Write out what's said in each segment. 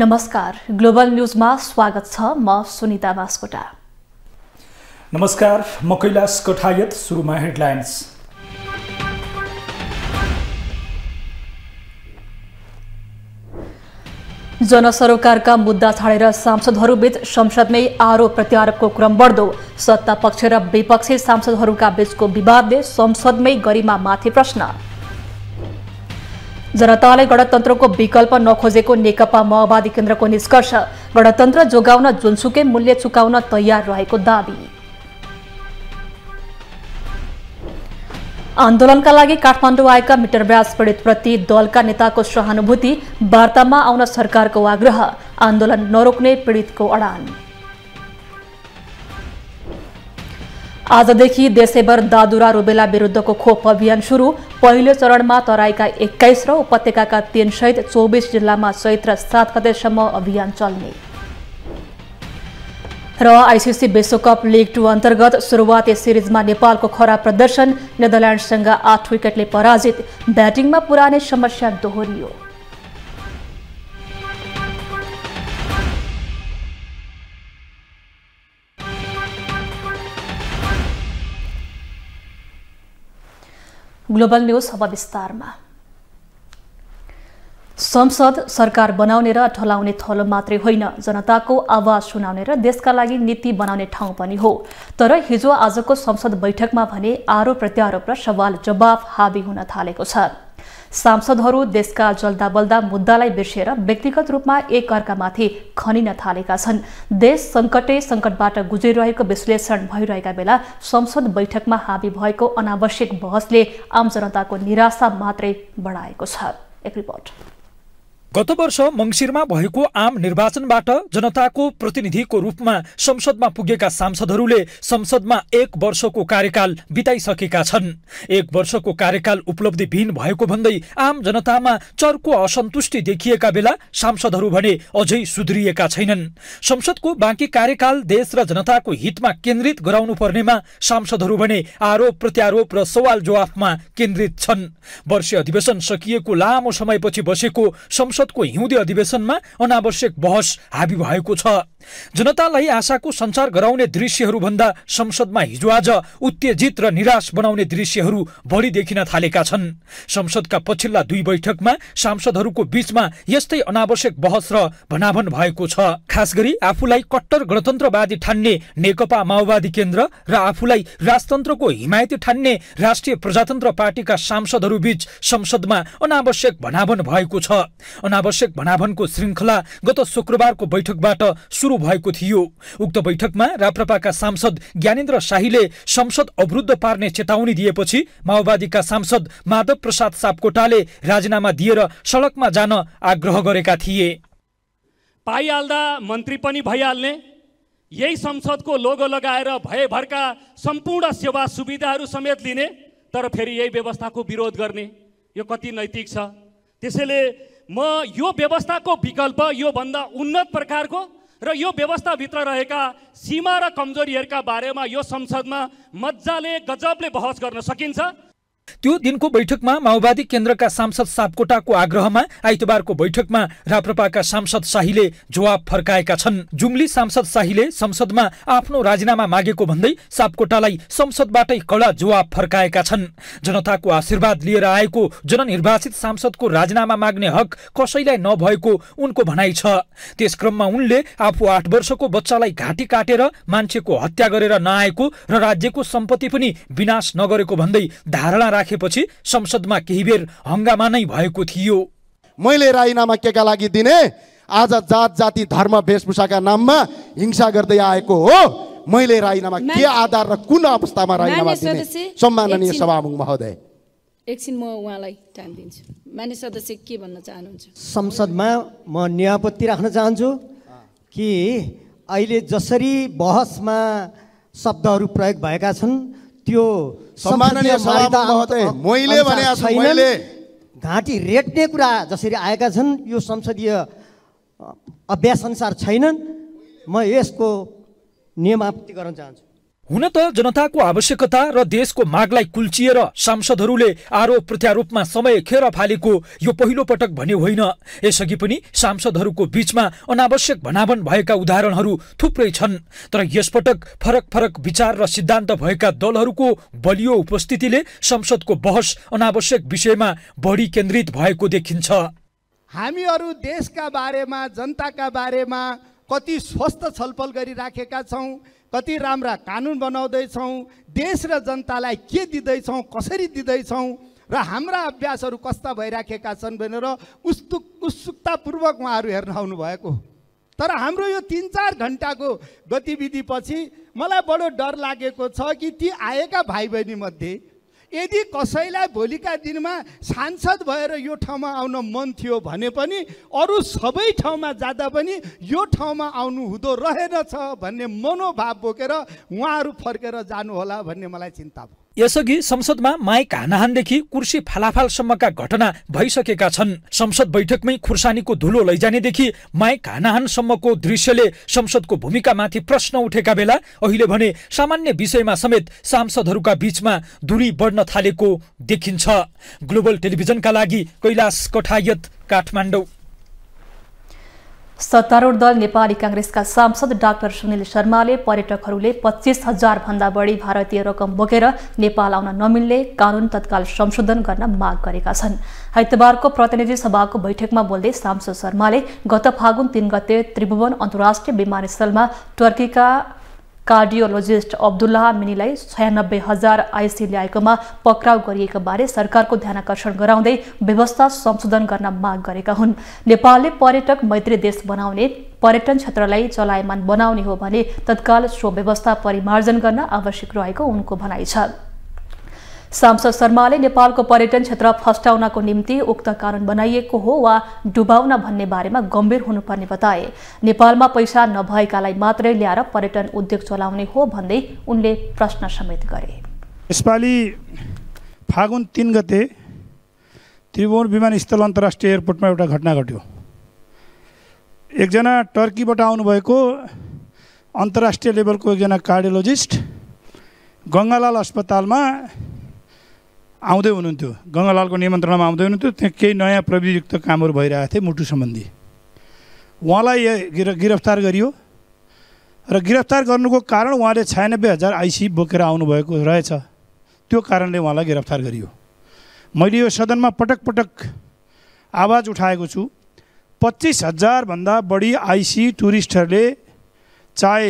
नमस्कार ग्लोबल न्युजमा स्वागत छ म सुनिता बास्कोटा नमस्कार म कैलाश कठायत सुरुमा हेडलाइन्स जनसरोकारका मुद्दा छाडेर सांसदहरूबीच संसदमै आरोप प्रत्यारोपको क्रम बढ्दो सत्तापक्ष र विपक्षी सांसदहरूका बीचको विवादले संसदमै गरिमा माथि प्रश्न जनतालाई गणतन्त्रको विकल्प नखोजेको नेकपा माओवादी केन्द्रको निष्कर्ष गणतन्त्र जोगाउन जुनसुकै मूल्य चुकाउन तयार रहेको दावी आन्दोलनका लागि काठमाडौँ आएका मिटर ब्याज पीडितप्रति दलका नेताको सहानुभूति वार्तामा आउन सरकारको आग्रह आन्दोलन नरोक्ने पीडितको अडान आजदेखि देशैभर दादुरा रुबेला विरुद्धको खोप अभियान सुरु पहिलो चरणमा तराईका एक्काइस र उपत्यकाका सहित चौबिस जिल्लामा चैत्र सात गतेसम्म अभियान चल्ने र आइसिसी विश्वकप लिग टू अन्तर्गत सुरुवाती सिरिजमा नेपालको खराब प्रदर्शन नेदरल्यान्डसँग आठ विकेटले पराजित ब्याटिङमा पुरानै समस्या दोहोरियो ग्लोबल न्युज अब विस्तारमा संसद सरकार बनाउने र ढलाउने थलो मात्रै होइन जनताको आवाज सुनाउने र देशका लागि नीति बनाउने ठाउँ पनि हो तर हिजो आजको संसद बैठकमा भने आरोप प्रत्यारोप र सवाल जवाफ हावी हुन थालेको छ सांसदहरू देशका बल्दा मुद्दालाई बिर्सेर व्यक्तिगत रूपमा एक अर्कामाथि खनिन थालेका छन् देश सङ्कटै सङ्कटबाट गुजिरहेको विश्लेषण भइरहेका बेला संसद बैठकमा हाबी भएको अनावश्यक बहसले आम जनताको निराशा मात्रै बढाएको छ एक रिपोर्ट गत वर्ष मङ्सिरमा भएको आम निर्वाचनबाट जनताको प्रतिनिधिको रूपमा संसदमा पुगेका सांसदहरूले संसदमा एक वर्षको कार्यकाल बिताइसकेका छन् एक वर्षको कार्यकाल उपलब्धिहीन भएको भन्दै आम जनतामा चर्को असन्तुष्टि देखिएका बेला सांसदहरू भने अझै सुध्रिएका छैनन् संसदको बाँकी कार्यकाल देश र जनताको हितमा केन्द्रित गराउनु पर्नेमा सांसदहरू भने आरोप प्रत्यारोप र सवाल जवाफमा केन्द्रित छन् वर्षीय अधिवेशन सकिएको लामो समयपछि बसेको संसद संसदको हिउँदे अधिवेशनमा अनावश्यक बहस हाबी भएको छ जनतालाई आशाको संसार गराउने दृश्यहरू भन्दा संसदमा हिजो आज उत्तेजित र निराश बनाउने दृश्यहरू बढी देखिन थालेका छन् संसदका पछिल्ला दुई बैठकमा सांसदहरूको बीचमा यस्तै अनावश्यक बहस र भनाभन भएको छ खास गरी आफूलाई कट्टर गणतन्त्रवादी ठान्ने नेकपा माओवादी केन्द्र र आफूलाई राजतन्त्रको हिमायती ठान्ने राष्ट्रिय प्रजातन्त्र पार्टीका सांसदहरू बीच संसदमा अनावश्यक भनाभन भएको छ अनावश्यक भनाभनको श्रृङ्खला गत शुक्रबारको बैठकबाट सुरु भएको थियो उक्त बैठकमा राप्रपाका सांसद ज्ञानेन्द्र शाहीले संसद अवरुद्ध पार्ने चेतावनी दिएपछि माओवादीका सांसद माधव प्रसाद सापकोटाले राजीनामा दिएर सडकमा जान आग्रह गरेका थिए पाइहाल्दा मन्त्री पनि भइहाल्ने यही संसदको लोगो लगाएर भएभरका सम्पूर्ण सेवा सुविधाहरू समेत लिने तर फेरि यही व्यवस्थाको विरोध गर्ने यो कति नैतिक छ त्यसैले म यो व्यवस्थाको विकल्प योभन्दा उन्नत प्रकारको र यो व्यवस्थाभित्र रहेका सीमा र कमजोरीहरूका बारेमा यो संसदमा मजाले गजबले बहस गर्न सकिन्छ त्यो दिनको बैठकमा माओवादी केन्द्रका सांसद सापकोटाको आग्रहमा आइतबारको बैठकमा राप्रपाका सांसद शाहीले जवाब फर्काएका छन् जुम्ली सांसद शाहीले संसदमा आफ्नो राजीनामा मागेको भन्दै सापकोटालाई संसदबाटै कडा जवाब फर्काएका छन् जनताको आशीर्वाद लिएर आएको जननिर्वाचित सांसदको राजीनामा माग्ने हक कसैलाई नभएको उनको भनाइ छ त्यसक्रममा उनले आफू आठ वर्षको बच्चालाई घाँटी काटेर मान्छेको हत्या गरेर नआएको र राज्यको सम्पत्ति पनि विनाश नगरेको भन्दै धारणा राखेपछि संसदमा केही बेर हङ्गामा नै भएको थियो मैले राईनामा केका लागि दिने आज जात जाति धर्म वेशभूषाका नाममा हिंसा गर्दै आएको हो मैले राईनामा के आधार र कुन अवस्थामा राईनामा दिने सम्माननीय सभामुख महोदय एकछिन म उहाँलाई टाइम दिन्छु मान्य सदस्य के भन्न चाहनुहुन्छ संसदमा म न्यायपत्ति राख्न चाहन्छु कि अहिले जसरी बहसमा शब्दहरू प्रयोग भएका छन् त्यो मैले भने मैले घाँटी रेट्ने कुरा जसरी आएका छन् यो संसदीय अभ्यास अनुसार छैनन् म यसको नियमाप्ति गर्न चाहन्छु हुन त जनताको आवश्यकता र देशको मागलाई कुल्चिएर सांसदहरूले आरोप प्रत्यारोपमा समय खेर फालेको यो पहिलो पटक भने होइन यसअघि पनि सांसदहरूको बीचमा अनावश्यक भनावन भएका उदाहरणहरू थुप्रै छन् तर यसपटक फरक फरक विचार र सिद्धान्त भएका दलहरूको बलियो उपस्थितिले संसदको बहस अनावश्यक विषयमा बढी केन्द्रित भएको देखिन्छ हामीहरू देशका बारेमा जनताका बारेमा कति स्वस्थ छलफल गरिराखेका छौँ कति राम्रा कानुन बनाउँदैछौँ देश र जनतालाई के दिँदैछौँ कसरी दिँदैछौँ र हाम्रा अभ्यासहरू कस्ता भइराखेका छन् भनेर उत्सुक उत्सुकतापूर्वक उहाँहरू हेर्न आउनुभएको तर हाम्रो यो तिन चार घन्टाको गतिविधिपछि मलाई बडो डर लागेको छ कि ती आएका भाइ बहिनीमध्ये यदि कसैलाई भोलिका दिनमा सांसद भएर यो ठाउँमा आउन मन थियो भने पनि अरू सबै ठाउँमा जाँदा पनि यो ठाउँमा आउनु हुँदो रहेनछ भन्ने मनोभाव बोकेर उहाँहरू फर्केर जानुहोला भन्ने मलाई चिन्ता भयो यसअघि संसदमा माइक हानाहानदेखि कुर्सी फालाफालसम्मका घटना भइसकेका छन् संसद बैठकमै खुर्सानीको धुलो लैजानेदेखि माइक हानाहानसम्मको दृश्यले संसदको भूमिकामाथि प्रश्न उठेका बेला अहिले भने सामान्य विषयमा समेत सांसदहरूका बीचमा दूरी बढ्न थालेको देखिन्छ ग्लोबल टेलिभिजनका लागि कैलाश कठायत काठमाडौँ सत्तारूढ़ दल नेपाली काङ्ग्रेसका सांसद डाक्टर सुनिल शर्माले पर्यटकहरूले पच्चिस भन्दा बढी भारतीय रकम बोकेर नेपाल आउन नमिल्ने कानून तत्काल संशोधन गर्न माग गरेका छन् आइतबारको प्रतिनिधि सभाको बैठकमा बोल्दै सांसद शर्माले गत फागुन तीन गते त्रिभुवन अन्तर्राष्ट्रिय विमानस्थलमा टर्कीका कार्डियोलोजिस्ट अब्दुल्लाह मिनीलाई छयानब्बे हजार आइसी ल्याएकोमा पक्राउ गरिएको बारे सरकारको ध्यान आकर्षण गराउँदै व्यवस्था संशोधन गर्न माग गरेका हुन् नेपालले पर्यटक मैत्री देश बनाउने पर्यटन क्षेत्रलाई चलायमान बनाउने हो भने तत्काल सो व्यवस्था परिमार्जन गर्न आवश्यक रहेको उनको भनाइ छ सांसद शर्माले नेपालको पर्यटन क्षेत्र फस्टाउनको निम्ति उक्त कारण बनाइएको हो वा डुबाउन भन्ने बारेमा गम्भीर हुनुपर्ने बताए नेपालमा पैसा नभएकालाई मात्रै ल्याएर पर्यटन उद्योग चलाउने हो भन्दै उनले प्रश्न समेत गरे यसपालि फागुन तिन गते त्रिभुवन विमानस्थल अन्तर्राष्ट्रिय एयरपोर्टमा एउटा घटना घट्यो एकजना टर्कीबाट आउनुभएको अन्तर्राष्ट्रिय लेभलको एकजना कार्डियोलोजिस्ट गङ्गालाल अस्पतालमा आउँदै हुनुहुन्थ्यो गङ्गालालको निमन्त्रणामा आउँदै हुनुहुन्थ्यो त्यहाँ केही नयाँ प्रविधियुक्त कामहरू भइरहेको थिए मुटु सम्बन्धी उहाँलाई गिरफ्तार गरियो र गिरफ्तार गर्नुको कारण उहाँले छयानब्बे हजार आइसी बोकेर आउनुभएको रहेछ त्यो कारणले उहाँलाई गिरफ्तार गरियो मैले यो सदनमा पटक पटक आवाज उठाएको छु पच्चिस हजारभन्दा बढी आइसी टुरिस्टहरूले चाहे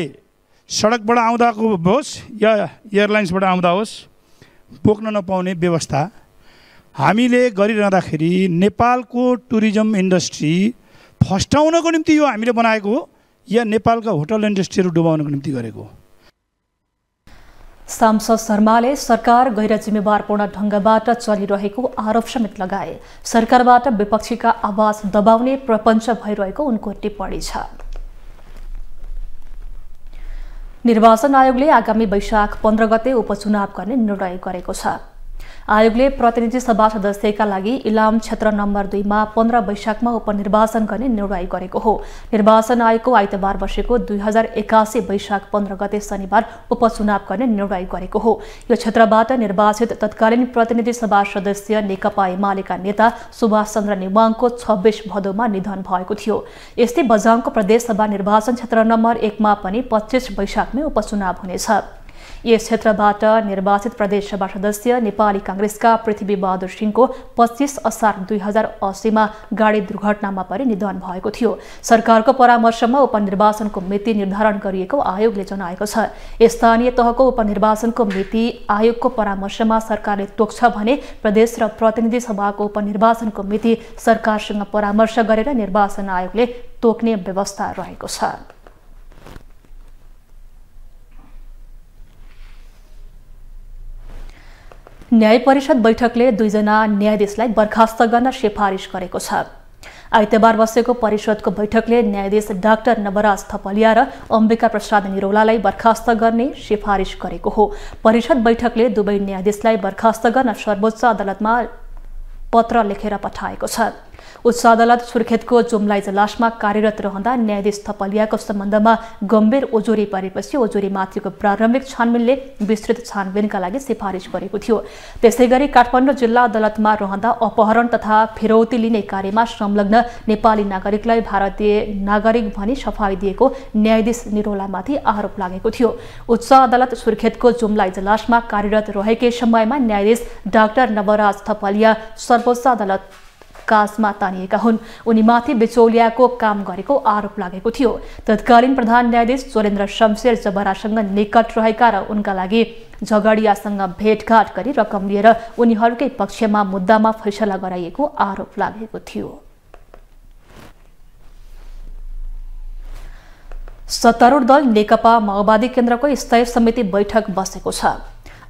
सडकबाट आउँदाको होस् या एयरलाइन्सबाट आउँदा होस् पोख्न नपाउने व्यवस्था हामीले गरिरहँदाखेरि नेपालको टुरिज्म इन्डस्ट्री फस्टाउनको निम्ति यो हामीले बनाएको हो या नेपालका होटल इन्डस्ट्रीहरू डुबाउनको निम्ति गरेको हो सांसद शर्माले सरकार गैर जिम्मेवारपूर्ण ढङ्गबाट चलिरहेको आरोप समेत लगाए सरकारबाट विपक्षीका आवाज दबाउने प्रपञ्च भइरहेको उनको टिप्पणी छ निर्वाचन आयोगले आगामी वैशाख पन्ध्र गते उपचुनाव गर्ने निर्णय गरेको छ आयोगले प्रतिनिधि सभा सदस्यका लागि इलाम क्षेत्र नम्बर दुईमा पन्ध्र वैशाखमा उपनिर्वाचन गर्ने निर्णय गरेको हो निर्वाचन आयोगको आइतबार बसेको दुई हजार एकासी वैशाख पन्ध्र गते शनिबार उपचुनाव गर्ने निर्णय गरेको हो यो क्षेत्रबाट निर्वाचित तत्कालीन प्रतिनिधि सभा सदस्य नेकपा एमालेका नेता सुभाष चन्द्र नेवाङको छब्बिस भदौमा निधन भएको थियो यस्तै बझाङको प्रदेशसभा निर्वाचन क्षेत्र नम्बर एकमा पनि पच्चिस वैशाखमै उपचुनाव हुनेछ यस क्षेत्रबाट निर्वाचित प्रदेशसभा सदस्य नेपाली काङ्ग्रेसका पृथ्वीबहादुर सिंहको पच्चिस असार दुई हजार असीमा गाडी दुर्घटनामा परि निधन भएको थियो सरकारको परामर्शमा उपनिर्वाचनको मिति निर्धारण गरिएको आयोगले जनाएको छ स्थानीय तहको उपनिर्वाचनको मिति आयोगको परामर्शमा सरकारले तोक्छ भने प्रदेश र प्रतिनिधि सभाको उपनिर्वाचनको मिति सरकारसँग परामर्श गरेर निर्वाचन आयोगले तोक्ने व्यवस्था रहेको छ न्याय परिषद बैठकले दुईजना न्यायाधीशलाई बर्खास्त गर्न सिफारिस गरेको छ आइतबार बसेको परिषदको बैठकले न्यायाधीश डाक्टर नवराज थपलिया र अम्बिका प्रसाद निरौलालाई बर्खास्त गर्ने सिफारिस गरेको हो परिषद बैठकले दुवै न्यायाधीशलाई बर्खास्त गर्न सर्वोच्च अदालतमा पत्र लेखेर पठाएको छ उच्च अदालत सुर्खेतको जुम्लाइ जलासमा कार्यरत रहँदा न्यायाधीश थपलियाको सम्बन्धमा गम्भीर ओजोरी परेपछि ओजोरी माथिको प्रारम्भिक छानबिनले विस्तृत छानबिनका लागि सिफारिस गरेको थियो त्यसै गरी काठमाडौँ जिल्ला अदालतमा रहँदा अपहरण तथा फिरौती लिने कार्यमा संलग्न नेपाली नागरिकलाई भारतीय नागरिक भनी सफाई दिएको न्यायाधीश निरोलामाथि आरोप लागेको थियो उच्च अदालत सुर्खेतको जुम्लाइ जलासमा कार्यरत रहेकै समयमा न्यायाधीश डाक्टर नवराज थपलिया सर्वोच्च अदालत काजमा तानिएका हुन् उनीमाथि बिचौलियाको काम गरेको आरोप लागेको थियो तत्कालीन प्रधान न्यायाधीश चोरेन्द्र शमशेर जबरासँग निकट रहेका र उनका लागि झगडियासँग भेटघाट गरी रकम लिएर उनीहरूकै पक्षमा मुद्दामा फैसला गराइएको आरोप लागेको थियो सत्तारूढ दल नेकपा माओवादी केन्द्रको स्थायी समिति बैठक बसेको छ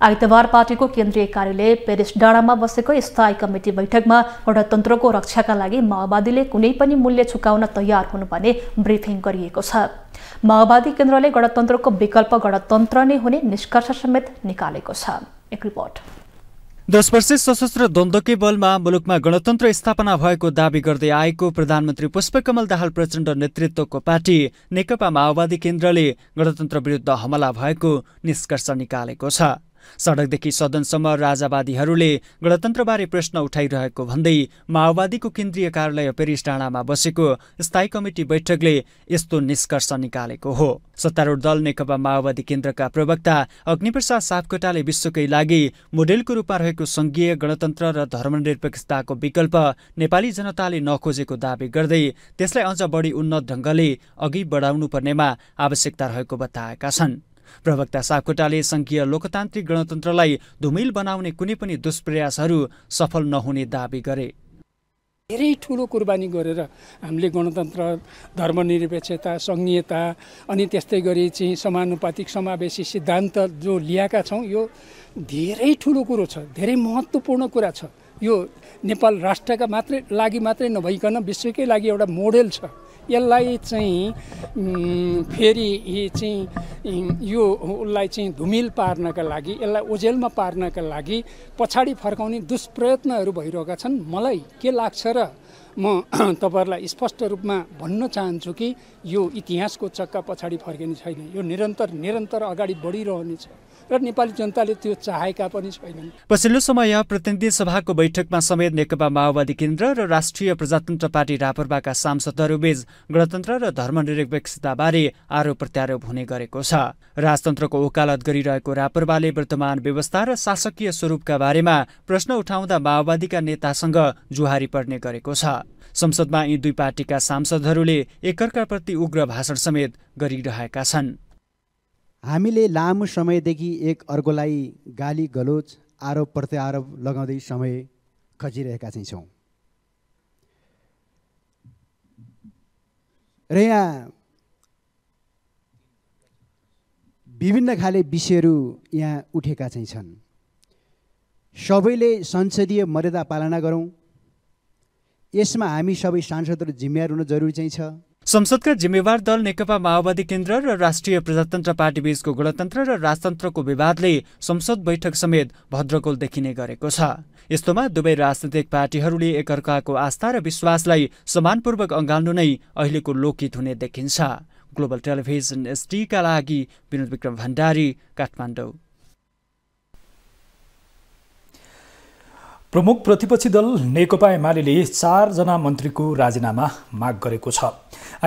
आइतबार पार्टीको केन्द्रीय कार्यालय पेरिस डाँडामा बसेको स्थायी कमिटी बैठकमा गणतन्त्रको रक्षाका लागि माओवादीले कुनै पनि मूल्य चुकाउन तयार हुनुपर्ने ब्रिफिङ गरिएको छ माओवादी केन्द्रले गणतन्त्रको विकल्प गणतन्त्र नै हुने निष्कर्ष समेत निकालेको छ एक रिपोर्ट दस वर्ष सशस्त्र द्वन्द्वकै बलमा मुलुकमा गणतन्त्र स्थापना भएको दावी गर्दै आएको प्रधानमन्त्री पुष्पकमल दाहाल प्रचण्ड नेतृत्वको पार्टी नेकपा माओवादी केन्द्रले गणतन्त्र विरुद्ध हमला भएको निष्कर्ष निकालेको छ सडकदेखि सदनसम्म राजावादीहरूले गणतन्त्रबारे प्रश्न उठाइरहेको भन्दै माओवादीको केन्द्रीय कार्यालय पेरिस डाँडामा बसेको स्थायी कमिटी बैठकले यस्तो निष्कर्ष निकालेको हो सत्तारूढ दल नेकपा माओवादी केन्द्रका प्रवक्ता अग्निप्रसाद सापकोटाले विश्वकै लागि मोडेलको रूपमा रहेको संघीय गणतन्त्र र धर्मनिरपेक्षताको विकल्प नेपाली जनताले नखोजेको दावी गर्दै त्यसलाई अझ बढी उन्नत ढङ्गले अघि बढाउनु पर्नेमा आवश्यकता रहेको बताएका छन् प्रवक्ता सापकोटाले संघीय लोकतान्त्रिक गणतन्त्रलाई धुमिल बनाउने कुनै पनि दुष्प्रयासहरू सफल नहुने दावी गरे धेरै ठुलो कुर्बानी गरेर हामीले गणतन्त्र धर्मनिरपेक्षता सङ्घीयता अनि त्यस्तै गरी चाहिँ समानुपातिक समावेशी सिद्धान्त जो लिएका छौँ यो धेरै ठुलो कुरो छ धेरै महत्त्वपूर्ण कुरा छ यो नेपाल राष्ट्रका मात्रै लागि मात्रै नभइकन विश्वकै लागि एउटा मोडेल छ यसलाई चाहिँ फेरि चाहिँ यो उसलाई चाहिँ धुमिल पार्नका लागि यसलाई ओझेलमा पार्नका लागि पछाडि फर्काउने दुष्प्रयत्नहरू भइरहेका छन् मलाई के लाग्छ र म तपाईँहरूलाई स्पष्ट रूपमा भन्न चाहन्छु कि यो इतिहासको चक्का पछाडि फर्किने छैन यो निरन्तर निरन्तर अगाडि बढिरहनेछ र नेपाली जनताले त्यो चाहेका पनि छैनन् पछिल्लो समय प्रतिनिधि सभाको बैठकमा समेत नेकपा माओवादी केन्द्र र राष्ट्रिय प्रजातन्त्र पार्टी रापरबाका सांसदहरूबीच गणतन्त्र र धर्मनिरपेक्षताबारे आरोप प्रत्यारोप हुने गरेको छ राजतन्त्रको ओकालत गरिरहेको रापरबाले वर्तमान व्यवस्था र शासकीय स्वरूपका बारेमा प्रश्न उठाउँदा माओवादीका नेतासँग जुहारी पर्ने गरेको छ संसदमा यी दुई पार्टीका सांसदहरूले एकअर्काप्रति उग्र भाषण समेत गरिरहेका छन् हामीले लामो समयदेखि एक अर्कोलाई गाली गलोच आरोप प्रत्यारोप लगाउँदै समय खचिरहेका चाहिँ छौँ र यहाँ विभिन्न खाले विषयहरू यहाँ उठेका चाहिँ छन् सबैले संसदीय मर्यादा पालना गरौँ यसमा हामी सबै सांसदहरू जिम्मेवार हुन जरुरी चाहिँ छ संसदका जिम्मेवार दल नेकपा माओवादी केन्द्र र राष्ट्रिय प्रजातन्त्र पार्टी बीचको गणतन्त्र र राजतन्त्रको विवादले संसद बैठक समेत भद्रकोल देखिने गरेको छ यस्तोमा दुवै राजनैतिक पार्टीहरूले एकअर्काको आस्था र विश्वासलाई समानपूर्वक अँगाल्नु नै अहिलेको लोकित हुने देखिन्छ ग्लोबल टेलिभिजन एसटीका लागि विनोद विक्रम भण्डारी काठमाडौँ प्रमुख प्रतिपक्षी दल नेकपा एमाले चारजना मन्त्रीको राजीनामा माग गरेको छ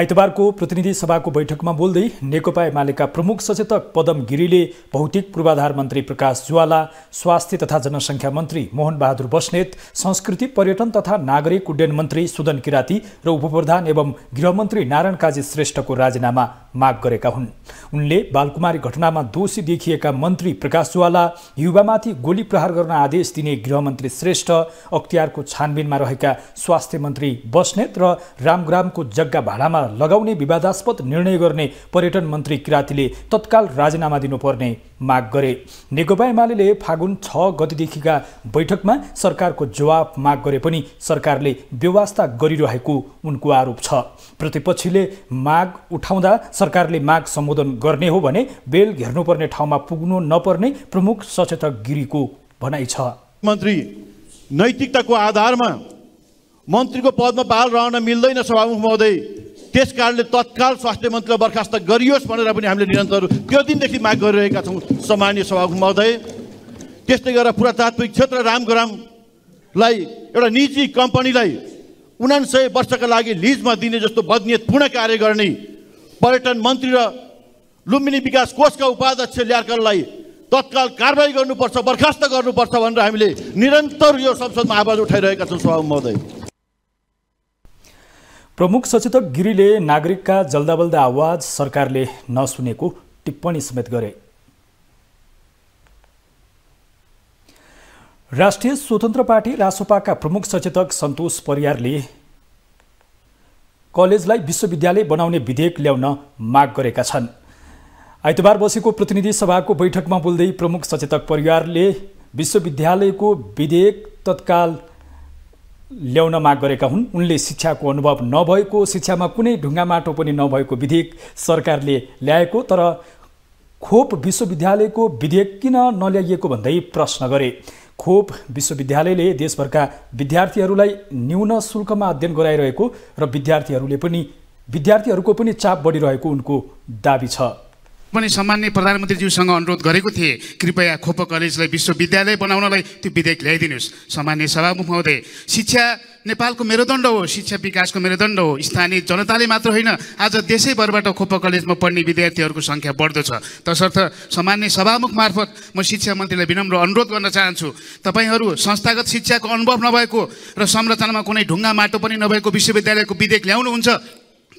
आइतबारको प्रतिनिधि सभाको बैठकमा बोल्दै नेकपा एमालेका प्रमुख सचेतक पदम गिरीले भौतिक पूर्वाधार मन्त्री प्रकाश ज्वाला स्वास्थ्य तथा जनसङ्ख्या मन्त्री मोहन बहादुर बस्नेत संस्कृति पर्यटन तथा नागरिक उड्डयन मन्त्री सुदन किराती र उपप्रधान एवं गृहमन्त्री नारायण काजी श्रेष्ठको राजीनामा माग गरेका हुन् उनले बालकुमारी घटनामा दोषी देखिएका मन्त्री प्रकाश युवामाथि गोली प्रहार गर्न आदेश दिने गृहमन्त्री श्रेष्ठ अख्तियारको छानबिनमा रहेका स्वास्थ्य मन्त्री बस्नेत र रामग्रामको जग्गा भाडामा लगाउने विवादास्पद निर्णय गर्ने पर्यटन मन्त्री किराँतीले तत्काल राजीनामा दिनुपर्ने माग गरे नेकपा एमाले फागुन छ गतिदेखिका बैठकमा सरकारको जवाब माग गरे पनि सरकारले व्यवस्था गरिरहेको उनको आरोप छ प्रतिपक्षीले माग उठाउँदा सरकारले माग सम्बोधन गर्ने हो भने बेल घेर्नुपर्ने ठाउँमा पुग्नु नपर्ने प्रमुख सचेतक गिरीको भनाइ छ मन्त्री नैतिकताको आधारमा मन्त्रीको पदमा बाल रहन मिल्दैन सभामुख महोदय त्यस कारणले तत्काल स्वास्थ्य मन्त्रीलाई बर्खास्त गरियोस् भनेर पनि हामीले निरन्तर त्यो दिनदेखि माग गरिरहेका छौँ सामान्य सभामुख महोदय त्यस्तै गरेर पुरातात्विक क्षेत्र रामगरामलाई एउटा निजी कम्पनीलाई उनान्सय वर्षका लागि लिजमा दिने जस्तो बदनियतपूर्ण कार्य गर्ने पर्यटन मन्त्री र लुम्बिनी विकास कोषका उपाध्यक्ष ल्यार्कललाई तत्काल कारवाही गर्नुपर्छ बर्खास्त गर्नुपर्छ भनेर हामीले निरन्तर यो संसदमा आवाज उठाइरहेका छौँ सभा महोदय प्रमुख सचेतक गिरीले नागरिकका जल्दाबल्दा आवाज सरकारले नसुनेको टिप्पणी समेत गरे राष्ट्रिय स्वतन्त्र पार्टी रासोपाका प्रमुख सचेतक सन्तोष परियारले कलेजलाई विश्वविद्यालय बनाउने विधेयक ल्याउन माग गरेका छन् आइतबार बसेको प्रतिनिधि सभाको बैठकमा बोल्दै प्रमुख सचेतक परिवारले विश्वविद्यालयको विधेयक तत्काल ल्याउन माग गरेका हुन् उनले शिक्षाको अनुभव नभएको शिक्षामा कुनै ढुङ्गा माटो पनि नभएको विधेयक सरकारले ल्याएको तर खोप विश्वविद्यालयको विधेयक किन नल्याइएको भन्दै प्रश्न गरे खोप विश्वविद्यालयले देशभरका विद्यार्थीहरूलाई न्यून शुल्कमा अध्ययन गराइरहेको र विद्यार्थीहरूले पनि विद्यार्थीहरूको पनि चाप बढिरहेको उनको दावी छ पनि सामान्य प्रधानमन्त्रीज्यूसँग अनुरोध गरेको थिएँ कृपया खोप कलेजलाई विश्वविद्यालय बनाउनलाई त्यो विधेयक ल्याइदिनुहोस् सामान्य सभामुख महोदय शिक्षा नेपालको मेरुदण्ड हो शिक्षा विकासको मेरुदण्ड हो स्थानीय जनताले मात्र होइन आज देशैभरबाट खोप कलेजमा पढ्ने विद्यार्थीहरूको सङ्ख्या बढ्दो छ तसर्थ सामान्य सभामुख मार्फत म शिक्षा मन्त्रीलाई विनम्र अनुरोध गर्न चाहन्छु तपाईँहरू संस्थागत शिक्षाको अनुभव नभएको र संरचनामा कुनै ढुङ्गा माटो पनि नभएको विश्वविद्यालयको विधेयक ल्याउनुहुन्छ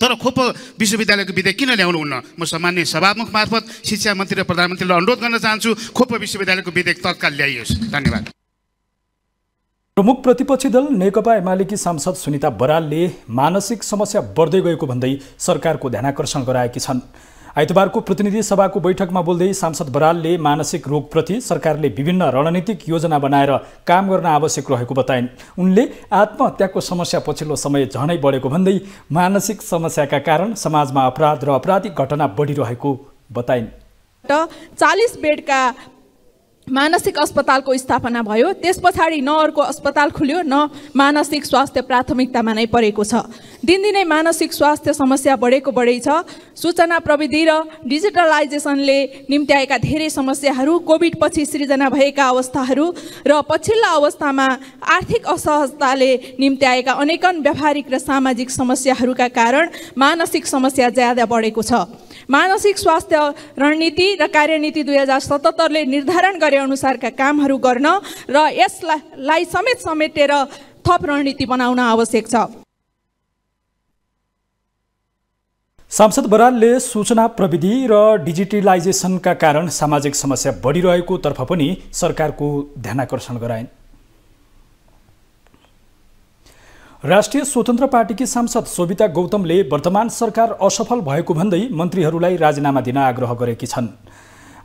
तर खोप विश्वविद्यालयको विधेयक किन ल्याउनुहुन्न म सामान्य सभामुख मार्फत शिक्षा मन्त्री र प्रधानमन्त्रीलाई अनुरोध गर्न चाहन्छु खोप विश्वविद्यालयको विधेयक तत्काल ल्याइयोस् धन्यवाद प्रमुख प्रतिपक्षी दल नेकपा एमालेकी सांसद सुनिता बरालले मानसिक समस्या बढ्दै गएको भन्दै सरकारको ध्यानाकर्षण गराएकी छन् आइतबारको प्रतिनिधि सभाको बैठकमा बोल्दै सांसद बरालले मानसिक रोगप्रति सरकारले विभिन्न रणनीतिक योजना बनाएर काम गर्न आवश्यक रहेको बताइन् उनले आत्महत्याको समस्या पछिल्लो समय झनै बढेको भन्दै मानसिक समस्याका कारण समाजमा अपराध र अपराधिक घटना बढिरहेको बताइन् चालिस बेडका मानसिक अस्पतालको स्थापना भयो त्यस पछाडि न अर्को अस्पताल खुल्यो न मानसिक स्वास्थ्य प्राथमिकतामा नै परेको छ दिनदिनै मानसिक स्वास्थ्य समस्या बढेको बढै छ सूचना प्रविधि र डिजिटलाइजेसनले निम्त्याएका धेरै समस्याहरू कोभिड सृजना भएका अवस्थाहरू र पछिल्ला अवस्थामा आर्थिक असहजताले निम्त्याएका अनेकन व्यावहारिक र सामाजिक समस्याहरूका कारण मानसिक समस्या ज्यादा बढेको छ मानसिक स्वास्थ्य रणनीति र कार्यनीति दुई हजार सतहत्तरले निर्धारण गरे अनुसारका कामहरू गर्न र यसलाई समेत समेटेर थप रणनीति बनाउन आवश्यक छ सांसद बरालले सूचना प्रविधि र डिजिटलाइजेसनका कारण सामाजिक समस्या बढिरहेको तर्फ पनि सरकारको ध्यानाकर्षण गराइन् राष्ट्रिय स्वतन्त्र पार्टीकी सांसद सोभिता गौतमले वर्तमान सरकार असफल भएको भन्दै मन्त्रीहरूलाई राजीनामा दिन आग्रह गरेकी छन्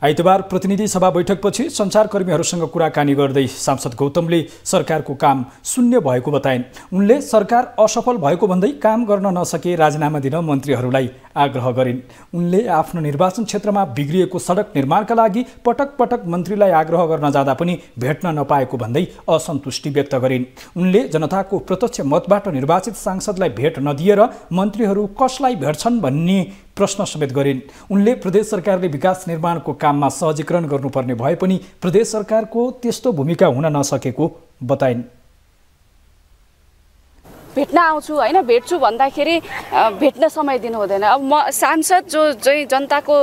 आइतबार प्रतिनिधि सभा बैठकपछि सञ्चारकर्मीहरूसँग कुराकानी गर्दै सांसद गौतमले सरकारको काम शून्य भएको बताइन् उनले सरकार असफल भएको भन्दै काम गर्न नसके राजीनामा दिन मन्त्रीहरूलाई आग्रह गरिन् उनले आफ्नो निर्वाचन क्षेत्रमा बिग्रिएको सडक निर्माणका लागि पटक पटक मन्त्रीलाई आग्रह गर्न जाँदा पनि भेट्न नपाएको भन्दै असन्तुष्टि व्यक्त गरिन् उनले जनताको प्रत्यक्ष मतबाट निर्वाचित सांसदलाई भेट नदिएर मन्त्रीहरू कसलाई भेट्छन् भन्ने प्रश्न समेत गरिन् उनले प्रदेश सरकारले विकास निर्माणको काममा सहजीकरण गर्नुपर्ने भए पनि प्रदेश सरकारको त्यस्तो भूमिका हुन नसकेको बताइन् भेट्न आउँछु होइन भेट्छु भन्दाखेरि भेट्न समय दिनु हुँदैन अब म सांसद जो चाहिँ जनताको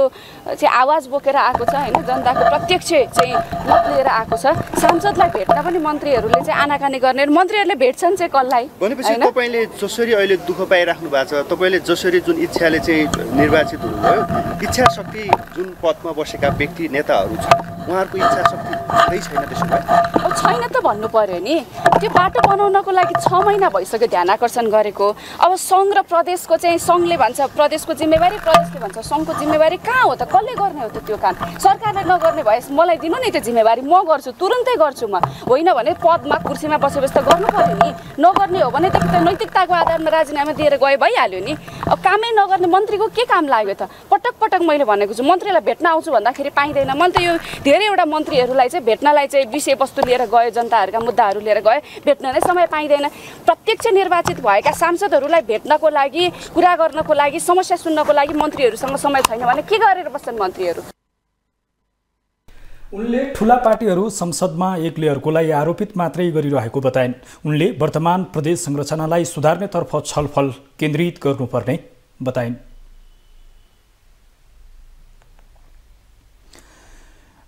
चाहिँ आवाज बोकेर आएको छ होइन जनताको प्रत्यक्ष चाहिँ मत लिएर आएको छ सांसदलाई भेट्न पनि मन्त्रीहरूले चाहिँ आनाकानी गर्ने मन्त्रीहरूले भेट्छन् चाहिँ कसलाई भनेपछि तपाईँले जसरी अहिले दुःख पाइराख्नु भएको छ तपाईँले जसरी जुन इच्छाले चाहिँ निर्वाचित हुनुभयो इच्छा शक्ति जुन पदमा बसेका व्यक्ति नेताहरू छन् उहाँहरूको इच्छा शक्ति छैन त भन्नु पर्यो नि त्यो बाटो बनाउनको लागि छ महिना भइसक्यो ध्यान आकर्षण गरेको अब सङ्घ र प्रदेशको चाहिँ सङ्घले भन्छ प्रदेशको जिम्मेवारी प्रदेशले भन्छ सङ्घको जिम्मेवारी कहाँ हो त कसले गर्ने हो त त्यो काम सरकारले नगर्ने भए मलाई दिनु नि त्यो जिम्मेवारी म गर्छु तुरन्तै गर्छु म होइन भने पदमा कुर्सीमा बसेपछि त गर्नु पऱ्यो नि नगर्ने हो भने त नैतिकताको आधारमा राजीनामा दिएर गए भइहाल्यो नि अब कामै नगर्ने मन्त्रीको के काम लाग्यो त पटक पटक मैले भनेको छु मन्त्रीलाई भेट्न आउँछु भन्दाखेरि पाइँदैन मैले त यो धेरैवटा मन्त्रीहरूलाई चाहिँ चाहिँ भेट्नलाई चाहिँ विषयवस्तु लिएर गयो जनताहरूका मुद्दाहरू लिएर गयो भेट्न नै समय पाइँदैन प्रत्यक्ष निर्वाचित भएका सांसदहरूलाई भेट्नको लागि कुरा गर्नको लागि समस्या सुन्नको लागि मन्त्रीहरूसँग समय छैन भने के गरेर बस्छन् मन्त्रीहरू उनले ठुला पार्टीहरू संसदमा एक्लै अर्कोलाई आरोपित मात्रै गरिरहेको बताइन् उनले वर्तमान प्रदेश संरचनालाई सुधार्नेतर्फ छलफल केन्द्रित गर्नुपर्ने बताइन्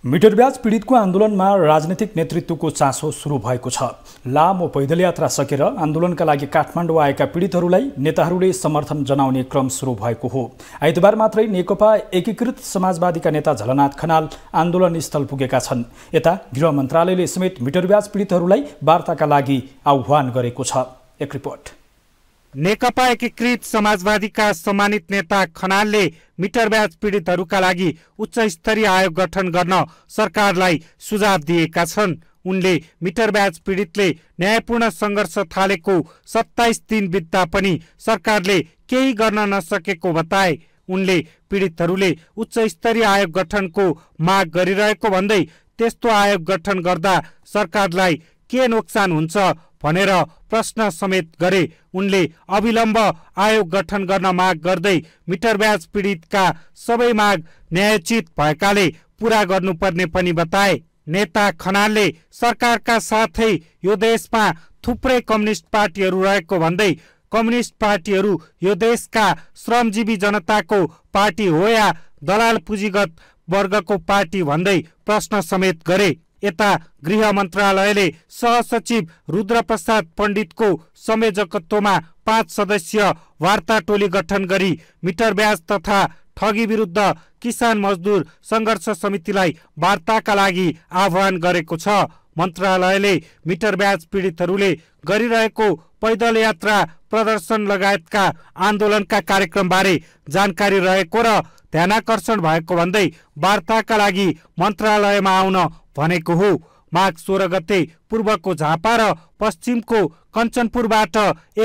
मिटर ब्याज पीडितको आन्दोलनमा राजनैतिक नेतृत्वको चासो सुरु भएको छ लामो पैदल यात्रा सकेर आन्दोलनका लागि काठमाडौँ आएका पीडितहरूलाई नेताहरूले समर्थन जनाउने क्रम सुरु भएको हो आइतबार मात्रै नेकपा एकीकृत समाजवादीका नेता झलनाथ खनाल आन्दोलन स्थल पुगेका छन् यता गृह मन्त्रालयले समेत मिटर ब्याज पीडितहरूलाई वार्ताका लागि आह्वान गरेको छ एक रिपोर्ट नेकपा एकीकृत समाजवादीका सम्मानित नेता खनालले मिटर ब्याज पीडितहरूका लागि उच्च स्तरीय आयोग गठन गर्न सरकारलाई सुझाव दिएका छन् उनले मिटर ब्याज पीडितले न्यायपूर्ण सङ्घर्ष थालेको सत्ताइस दिन बित्दा पनि सरकारले केही गर्न नसकेको बताए उनले पीडितहरूले उच्च स्तरीय आयोग गठनको माग गरिरहेको भन्दै त्यस्तो आयोग गठन गर्दा सरकारलाई के नोक्सान हुन्छ भनेर प्रश्न समेत गरे उनले अविलम्ब आयोग गठन गर्न माग गर्दै मिटर ब्याज पीडितका सबै माग न्यायचित भएकाले पूरा गर्नुपर्ने पनि बताए नेता खनालले सरकारका साथै यो देशमा थुप्रै कम्युनिस्ट पार्टीहरू रहेको भन्दै कम्युनिस्ट पार्टीहरू यो देशका श्रमजीवी जनताको पार्टी हो या दलाल पुँजीगत वर्गको पार्टी भन्दै प्रश्न समेत गरे यता गृह मन्त्रालयले सहसचिव रुद्रप्रसाद पण्डितको संयोजकत्वमा पाँच सदस्य वार्ता टोली गठन गरी मिटर ब्याज तथा ठगी विरुद्ध किसान मजदुर सङ्घर्ष समितिलाई वार्ताका लागि आह्वान गरेको छ मन्त्रालयले मिटर ब्याज पीडितहरूले गरिरहेको पैदल यात्रा प्रदर्शन लगायतका आन्दोलनका कार्यक्रमबारे जानकारी रहेको र ध्यानाकर्षण भएको भन्दै वार्ताका लागि मन्त्रालयमा आउन भनेको हो माघ सोह्र गते पूर्वको झापा र पश्चिमको कञ्चनपुरबाट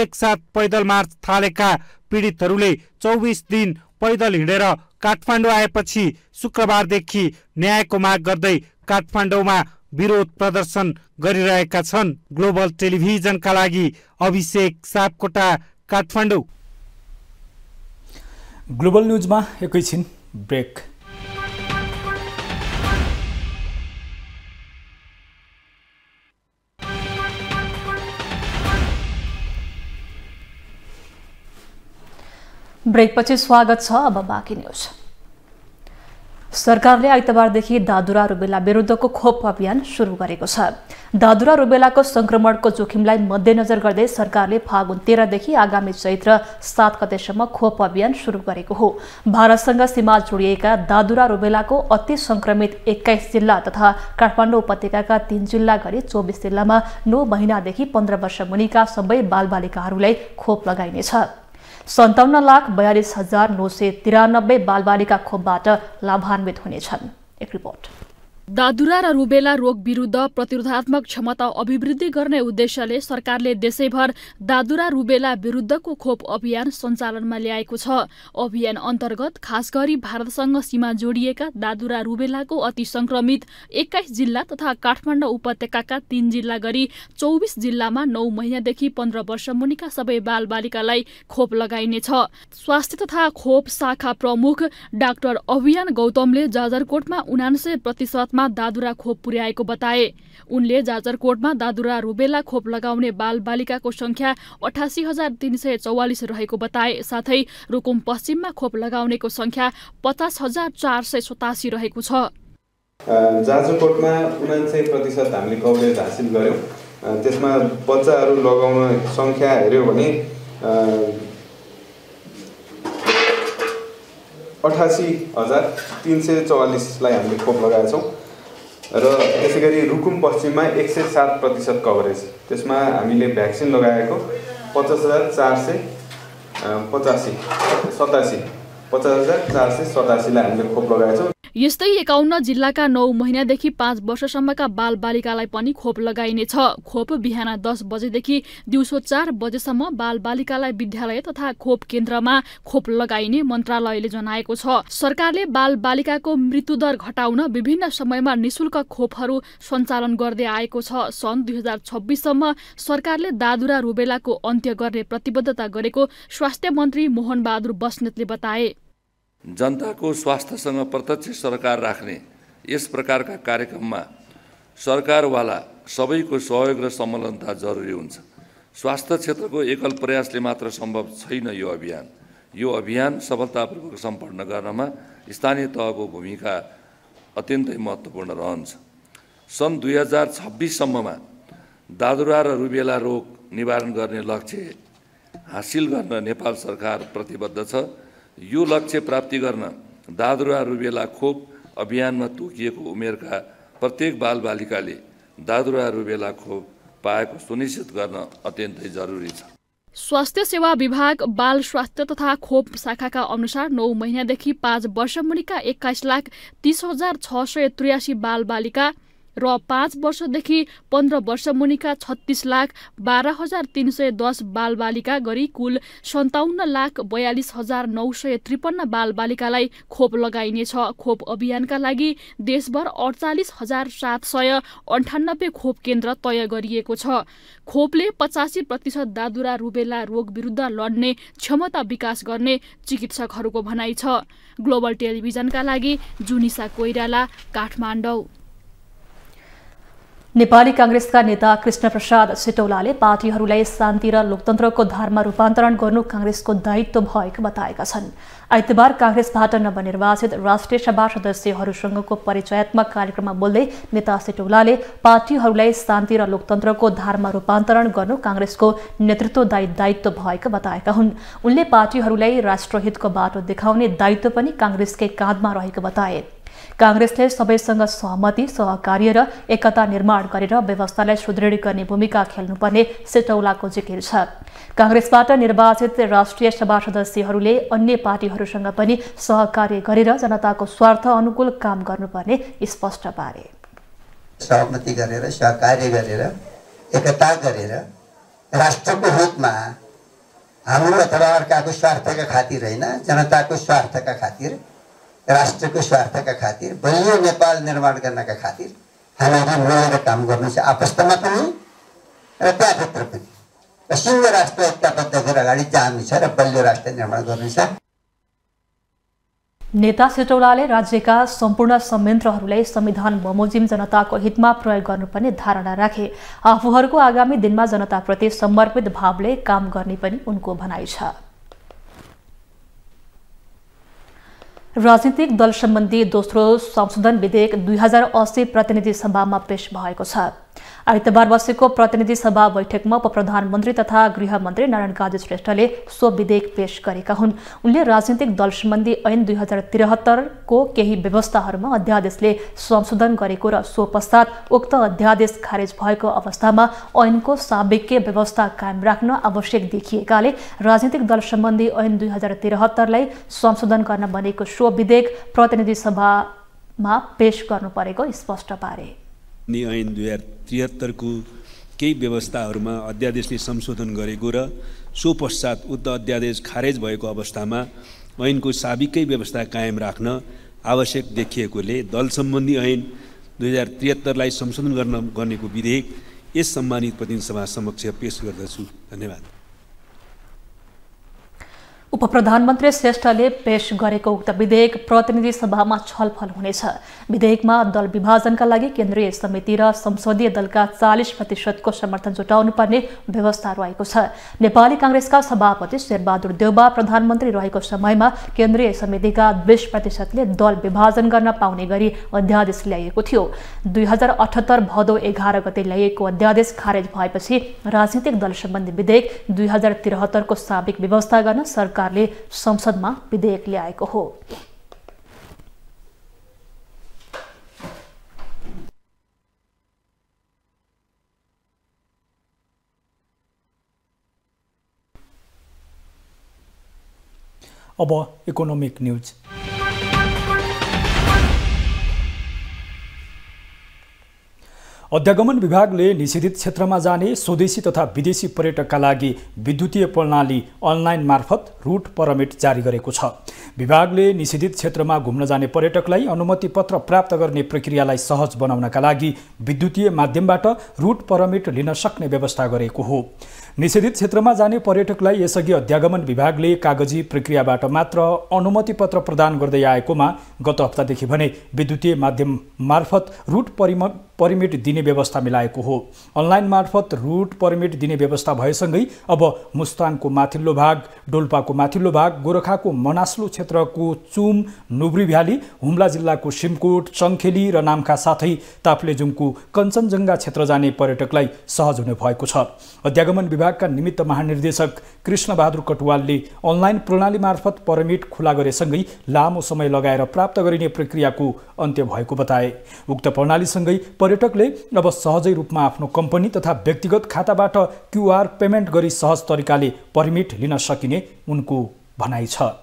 एकसाथ पैदल मार्च थालेका पीडितहरूले चौबिस दिन पैदल हिँडेर काठमाडौँ आएपछि शुक्रबारदेखि न्यायको माग गर्दै काठमाडौँमा विरोध प्रदर्शन गरिरहेका छन् ग्लोबल टेलिभिजनका लागि अभिषेक सापकोटा काठमाडौँ ग्लोबल न्युजमा एकैछिन ब्रेक ब्रेकपछि स्वागत छ अब बाँकी न्युज सरकारले आइतबारदेखि दादुरा रुबेला विरुद्धको खोप अभियान सुरु गरेको छ दादुरा रुबेलाको संक्रमणको जोखिमलाई मध्यनजर गर्दै सरकारले फागुन तेह्रदेखि आगामी चैत्र सात गतेसम्म खोप अभियान सुरु गरेको हो भारतसँग सीमा जोडिएका दादुरा रुबेलाको अति संक्रमित एक्काइस जिल्ला तथा काठमाडौँ उपत्यकाका तीन जिल्ला गरी चौबिस जिल्लामा नौ महिनादेखि पन्ध्र वर्ष मुनिका सबै बालबालिकाहरूलाई खोप लगाइनेछ सन्ताउन्न लाख बयालिस हजार नौ सय तिरानब्बे बालबालिका खोपबाट लाभान्वित हुनेछन् एक रिपोर्ट दादुरा र रुबेला रोग विरुद्ध प्रतिरोधात्मक क्षमता अभिवृद्धि गर्ने उद्देश्यले सरकारले देशैभर दादुरा रुबेला विरुद्धको खोप अभियान सञ्चालनमा ल्याएको छ अभियान अन्तर्गत खास गरी भारतसँग सीमा जोडिएका दादुरा रुबेलाको अति संक्रमित एक्काइस जिल्ला तथा काठमाडौँ उपत्यकाका तीन जिल्ला गरी चौबिस जिल्लामा नौ महिनादेखि पन्ध्र वर्ष मुनिका सबै बालबालिकालाई खोप लगाइनेछ स्वास्थ्य तथा खोप शाखा प्रमुख डाक्टर अभियान गौतमले जाजरकोटमा उनान्से प्रतिशत साथमा दादुरा खोप पुर्याएको बताए उनले जाजरकोटमा दादुरा रुबेला खोप लगाउने बालबालिकाको संख्या अठासी हजार सय चौवालिस रहेको बताए साथै रुकुम पश्चिममा खोप लगाउनेको संख्या पचास हजार चार सय सतासी रहेको छ जाजरकोटमा उनान्सय प्रतिशत हामीले कभरेज हासिल गऱ्यौँ त्यसमा बच्चाहरू लगाउने सङ्ख्या हेऱ्यो भने अठासी हजार तिन सय चौवालिसलाई हामीले खोप लगाएछौँ र त्यसै गरी रुकुम पश्चिममा एक सय सात प्रतिशत कभरेज त्यसमा हामीले भ्याक्सिन लगाएको पचास हजार चार सय पचासी सतासी पचास हजार चार सय सतासीलाई हामीले खोप लगाएछौँ यस्तै एकाउन्न जिल्लाका नौ महिनादेखि पाँच वर्षसम्मका बालबालिकालाई पनि खोप लगाइनेछ खोप बिहान दस बजेदेखि दिउँसो चार बजेसम्म बालबालिकालाई विद्यालय तथा खोप केन्द्रमा खोप लगाइने मन्त्रालयले जनाएको छ सरकारले बालबालिकाको मृत्युदर घटाउन विभिन्न समयमा निशुल्क खोपहरू सञ्चालन गर्दै आएको छ सन् दुई हजार छब्बिससम्म सरकारले दादुरा रुबेलाको अन्त्य गर्ने प्रतिबद्धता गरेको स्वास्थ्य मन्त्री मोहन बहादुर बस्नेतले बताए जनताको स्वास्थ्यसँग प्रत्यक्ष सरकार राख्ने यस प्रकारका कार्यक्रममा सरकारवाला सबैको सहयोग र सम्मलनता जरुरी हुन्छ स्वास्थ्य क्षेत्रको एकल प्रयासले मात्र सम्भव छैन यो अभियान यो अभियान सफलतापूर्वक सम्पन्न गर्नमा स्थानीय तहको भूमिका अत्यन्तै महत्त्वपूर्ण रहन्छ सन् दुई हजार छब्बिससम्ममा दादुरा र रुबेला रोग निवारण गर्ने लक्ष्य हासिल गर्न नेपाल सरकार प्रतिबद्ध छ यो लक्ष्य प्राप्ति गर्न दादुरा रुबेला खोप अभियानमा तोकिएको उमेरका प्रत्येक बालबालिकाले दादुरा रुबेला खोप पाएको सुनिश्चित गर्न अत्यन्तै जरुरी छ स्वास्थ्य सेवा विभाग बाल स्वास्थ्य तथा खोप शाखाका अनुसार नौ महिनादेखि पाँच वर्ष मुनिका एक्काइस लाख तीस हजार छ सय त्रियासी बालबालिका र पाँच वर्षदेखि पन्ध्र वर्ष मुनिका छत्तिस लाख बाह्र हजार तिन सय दस बालबालिका गरी कुल सन्ताउन्न लाख बयालिस हजार नौ सय त्रिपन्न बालबालिकालाई खोप लगाइनेछ खोप अभियानका लागि देशभर अडचालिस हजार सात सय अन्ठानब्बे खोप केन्द्र तय गरिएको छ खोपले पचासी प्रतिशत दादुरा रुबेला रोग विरुद्ध लड्ने क्षमता विकास गर्ने चिकित्सकहरूको भनाइ छ ग्लोबल टेलिभिजनका लागि जुनिसा कोइराला काठमाडौँ नेपाली काङ्ग्रेसका नेता कृष्ण प्रसाद सिटौलाले पार्टीहरूलाई शान्ति र लोकतन्त्रको धारमा रूपान्तरण गर्नु काङ्ग्रेसको दायित्व भएको बताएका छन् आइतबार काङ्ग्रेसबाट नवनिर्वाचित राष्ट्रिय सभा सदस्यहरूसँगको परिचयात्मक कार्यक्रममा बोल्दै नेता सिटौलाले पार्टीहरूलाई शान्ति र लोकतन्त्रको धारमा रूपान्तरण गर्नु काङ्ग्रेसको नेतृत्वदायी दायित्व भएको बताएका हुन् उनले पार्टीहरूलाई राष्ट्रहितको बाटो देखाउने दायित्व पनि काङ्ग्रेसकै काँधमा रहेको बताए काङ्ग्रेसले सबैसँग सहमति सहकार्य र एकता निर्माण गरेर व्यवस्थालाई सुदृढ गर्ने भूमिका खेल्नुपर्ने सेटौलाको जिकिर छ काङ्ग्रेसबाट निर्वाचित राष्ट्रिय सभा सदस्यहरूले अन्य पार्टीहरूसँग पनि सहकार्य गरेर जनताको स्वार्थ अनुकूल काम गर्नुपर्ने स्पष्ट पारे सहमति गरेर सहकार्य गरेर एकता गरेर राष्ट्रको हितमा हाम्रो अथवा अर्काको स्वार्थका खातिर होइन जनताको स्वार्थका खातिर राष्ट्रको स्वार्थका खातिर बलियो नेपाल निर्माण गर्नका खातिर हामीहरू मिलेर काम गर्नु छ आपस्तमा पनि र त्यहाँभित्र पनि र सिङ्गो राष्ट्र एकताबद्ध गरेर अगाडि जानु छ र बलियो राष्ट्र निर्माण गर्नु छ नेता सेटौलाले राज्यका सम्पूर्ण संयन्त्रहरूलाई संविधान बमोजिम जनताको हितमा प्रयोग गर्नुपर्ने धारणा राखे आफूहरूको आगामी दिनमा जनताप्रति समर्पित भावले काम गर्ने पनि उनको भनाइ छ राजनीतिक दल सम्बन्धी दोस्रो संशोधन विधेयक दुई हजार अस्सी प्रतिनिधि सभामा पेश भएको छ आइतबार बसेको प्रतिनिधि सभा बैठकमा उप प्रधानमन्त्री तथा गृहमन्त्री नारायण काजी श्रेष्ठले सो विधेयक पेश गरेका हुन् उनले राजनीतिक दल सम्बन्धी ऐन दुई हजार त्रिहत्तरको केही व्यवस्थाहरूमा अध्यादेशले संशोधन गरेको र सो पश्चात उक्त अध्यादेश खारेज भएको अवस्थामा ऐनको साविकीय व्यवस्था कायम राख्न आवश्यक देखिएकाले राजनीतिक दल सम्बन्धी ऐन दुई हजार त्रिहत्तरलाई संशोधन गर्न बनेको सो विधेयक प्रतिनिधि सभामा पेश गर्नु परेको स्पष्ट पारे नि ऐन दुई हजार त्रिहत्तरको केही व्यवस्थाहरूमा अध्यादेशले संशोधन गरेको र सो पश्चात उक्त अध्यादेश खारेज भएको अवस्थामा ऐनको साबिकै व्यवस्था कायम राख्न आवश्यक देखिएकोले दल सम्बन्धी ऐन दुई हजार त्रिहत्तरलाई संशोधन गर्न गर्नेको विधेयक यस सम्मानित प्रतिनिधि सभा समक्ष पेस गर्दछु धन्यवाद उप प्रधानमन्त्री श्रेष्ठले पेश गरेको उक्त विधेयक प्रतिनिधि सभामा छलफल हुनेछ विधेयकमा दल विभाजनका लागि केन्द्रीय समिति र संसदीय दलका चालिस प्रतिशतको समर्थन जुटाउनुपर्ने व्यवस्था रहेको छ नेपाली काङ्ग्रेसका सभापति शेरबहादुर देउबा प्रधानमन्त्री रहेको समयमा केन्द्रीय समितिका बिस प्रतिशतले दल विभाजन गर्न पाउने गरी अध्यादेश ल्याइएको थियो दुई हजार अठहत्तर भदौ एघार गते ल्याइएको अध्यादेश खारेज भएपछि राजनीतिक दल सम्बन्धी विधेयक दुई हजार त्रिहत्तरको साबिक व्यवस्था गर्न सरकार सरकारले संसदमा विधेयक ल्याएको हो अब इकोनोमिक न्युज अध्यागमन विभागले निषेधित क्षेत्रमा जाने स्वदेशी तथा विदेशी पर्यटकका लागि विद्युतीय प्रणाली अनलाइन मार्फत रुट परमिट जारी गरेको छ विभागले निषेधित क्षेत्रमा घुम्न जाने पर्यटकलाई अनुमति पत्र प्राप्त गर्ने प्रक्रियालाई सहज बनाउनका लागि विद्युतीय माध्यमबाट रुट परमिट लिन सक्ने व्यवस्था गरेको हो निषेधित क्षेत्रमा जाने पर्यटकलाई यसअघि अध्यागमन विभागले कागजी प्रक्रियाबाट मात्र अनुमति पत्र प्रदान गर्दै आएकोमा गत हप्तादेखि भने विद्युतीय माध्यम मार्फत रुट परिम दिने व्यवस्था मिलाएको हो अनलाइन मार्फत रुट परमिट दिने व्यवस्था भएसँगै अब मुस्ताङको माथिल्लो भाग डोल्पाको माथिल्लो भाग गोरखाको मनास्लो क्षेत्रको चुम नुब्री भ्याली हुम्ला जिल्लाको सिमकोट चङ्खेली र नामका साथै ताप्लेजुङको कञ्चनजङ्घा क्षेत्र जाने पर्यटकलाई सहज हुने भएको छ अध्यागमन विभागका निमित्त महानिर्देशक कृष्णबहादुर कटुवालले अनलाइन प्रणाली मार्फत परमिट खुला गरेसँगै लामो समय लगाएर प्राप्त गरिने प्रक्रियाको अन्त्य भएको बताए उक्त प्रणालीसँगै पर्यटकले अब सहजै रूपमा आफ्नो कम्पनी तथा व्यक्तिगत खाताबाट क्युआर पेमेन्ट गरी सहज तरिकाले परमिट लिन सकिने उनको भनाइ छ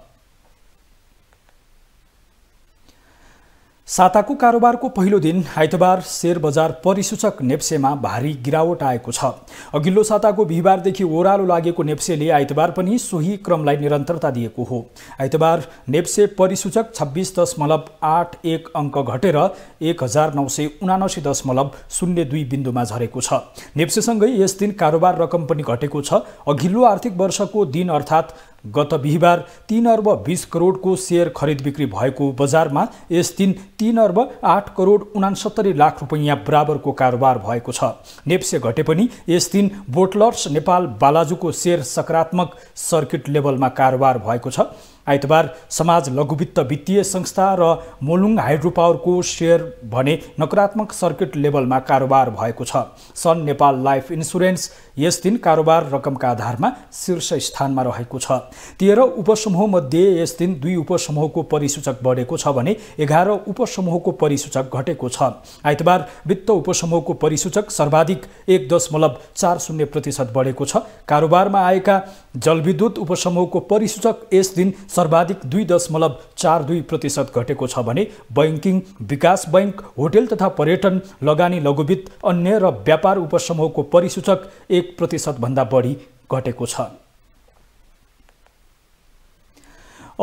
साताको कारोबारको पहिलो दिन आइतबार सेयर बजार परिसूचक नेप्सेमा भारी गिरावट आएको छ अघिल्लो साताको बिहिबारदेखि ओह्रालो लागेको नेप्सेले आइतबार पनि सोही क्रमलाई निरन्तरता दिएको हो आइतबार नेप्से परिसूचक छब्बिस दशमलव आठ एक अङ्क घटेर एक हजार नौ सय उनासी दशमलव शून्य दुई बिन्दुमा झरेको छ नेप्सेसँगै यस दिन कारोबार रकम पनि घटेको छ अघिल्लो आर्थिक वर्षको दिन अर्थात् गत बिहिबार तिन अर्ब बिस करोडको सेयर खरिद बिक्री भएको बजारमा यस दिन तिन अर्ब आठ करोड उनासत्तरी लाख रुपैयाँ बराबरको कारोबार भएको छ नेप्से घटे पनि यस दिन बोटलर्स नेपाल बालाजुको सेयर सकारात्मक सर्किट लेभलमा कारोबार भएको छ आइतबार समाज लघुवित्त वित्तीय संस्था र मोलुङ हाइड्रो पावरको सेयर भने नकारात्मक सर्किट लेभलमा कारोबार भएको छ सन नेपाल लाइफ इन्सुरेन्स यस दिन कारोबार रकमका आधारमा शीर्ष स्थानमा रहेको छ तेह्र उपसमूहमध्ये यस दिन दुई उपसमूहको परिसूचक बढेको छ भने एघार उपसमूहको परिसूचक घटेको छ आइतबार वित्त उपसमूहको परिसूचक सर्वाधिक एक दशमलव चार शून्य प्रतिशत बढेको छ कारोबारमा आएका जलविद्युत उपसमूहको परिसूचक यस दिन सर्वाधिक दुई दशमलव चार दुई प्रतिशत घटेको छ भने बैङ्किङ विकास बैङ्क होटेल तथा पर्यटन लगानी लघुवित्त अन्य र व्यापार उपसमूहको परिसूचक एक प्रतिशतभन्दा बढी घटेको छ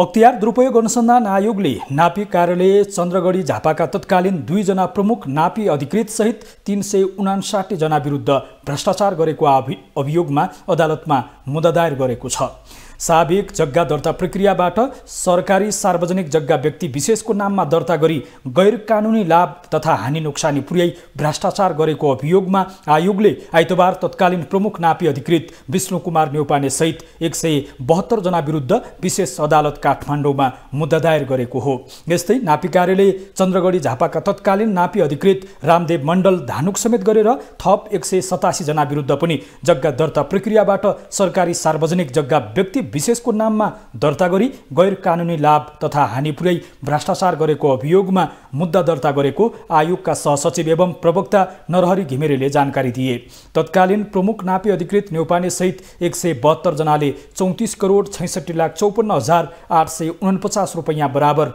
अख्तियार दुरुपयोग अनुसन्धान आयोगले नापी कार्यालय चन्द्रगढी झापाका तत्कालीन दुईजना प्रमुख नापी अधिकृतसहित तिन सय उनासाठीजना विरुद्ध भ्रष्टाचार गरेको अभियोगमा अदालतमा मुद्दा दायर गरेको छ साबिक जग्गा दर्ता प्रक्रियाबाट सरकारी सार्वजनिक जग्गा व्यक्ति विशेषको नाममा दर्ता गरी गैर कानुनी लाभ तथा हानि नोक्सानी पुर्याई भ्रष्टाचार गरेको अभियोगमा आयोगले आइतबार तत्कालीन प्रमुख नापी अधिकृत विष्णु कुमार नेउपाने सहित एक सय बहत्तरजना विरुद्ध विशेष अदालत काठमाडौँमा मुद्दा दायर गरेको हो यस्तै नापी कार्यालय चन्द्रगढी झापाका तत्कालीन नापी अधिकृत रामदेव मण्डल धानुक समेत गरेर थप एक सय सतासीजना विरुद्ध पनि जग्गा दर्ता प्रक्रियाबाट सरकारी सार्वजनिक जग्गा व्यक्ति विशेषको नाममा दर्ता गरी गैर कानुनी लाभ तथा हानि पुर्याइ भ्रष्टाचार गरेको अभियोगमा मुद्दा दर्ता गरेको आयोगका सहसचिव एवं प्रवक्ता नरहरी घिमिरेले जानकारी दिए तत्कालीन प्रमुख नापी अधिकृत न्यौपानेसहित एक सय जनाले चौतिस करोड छैसठी लाख चौपन्न हजार आठ सय उनपचास रुपियाँ बराबर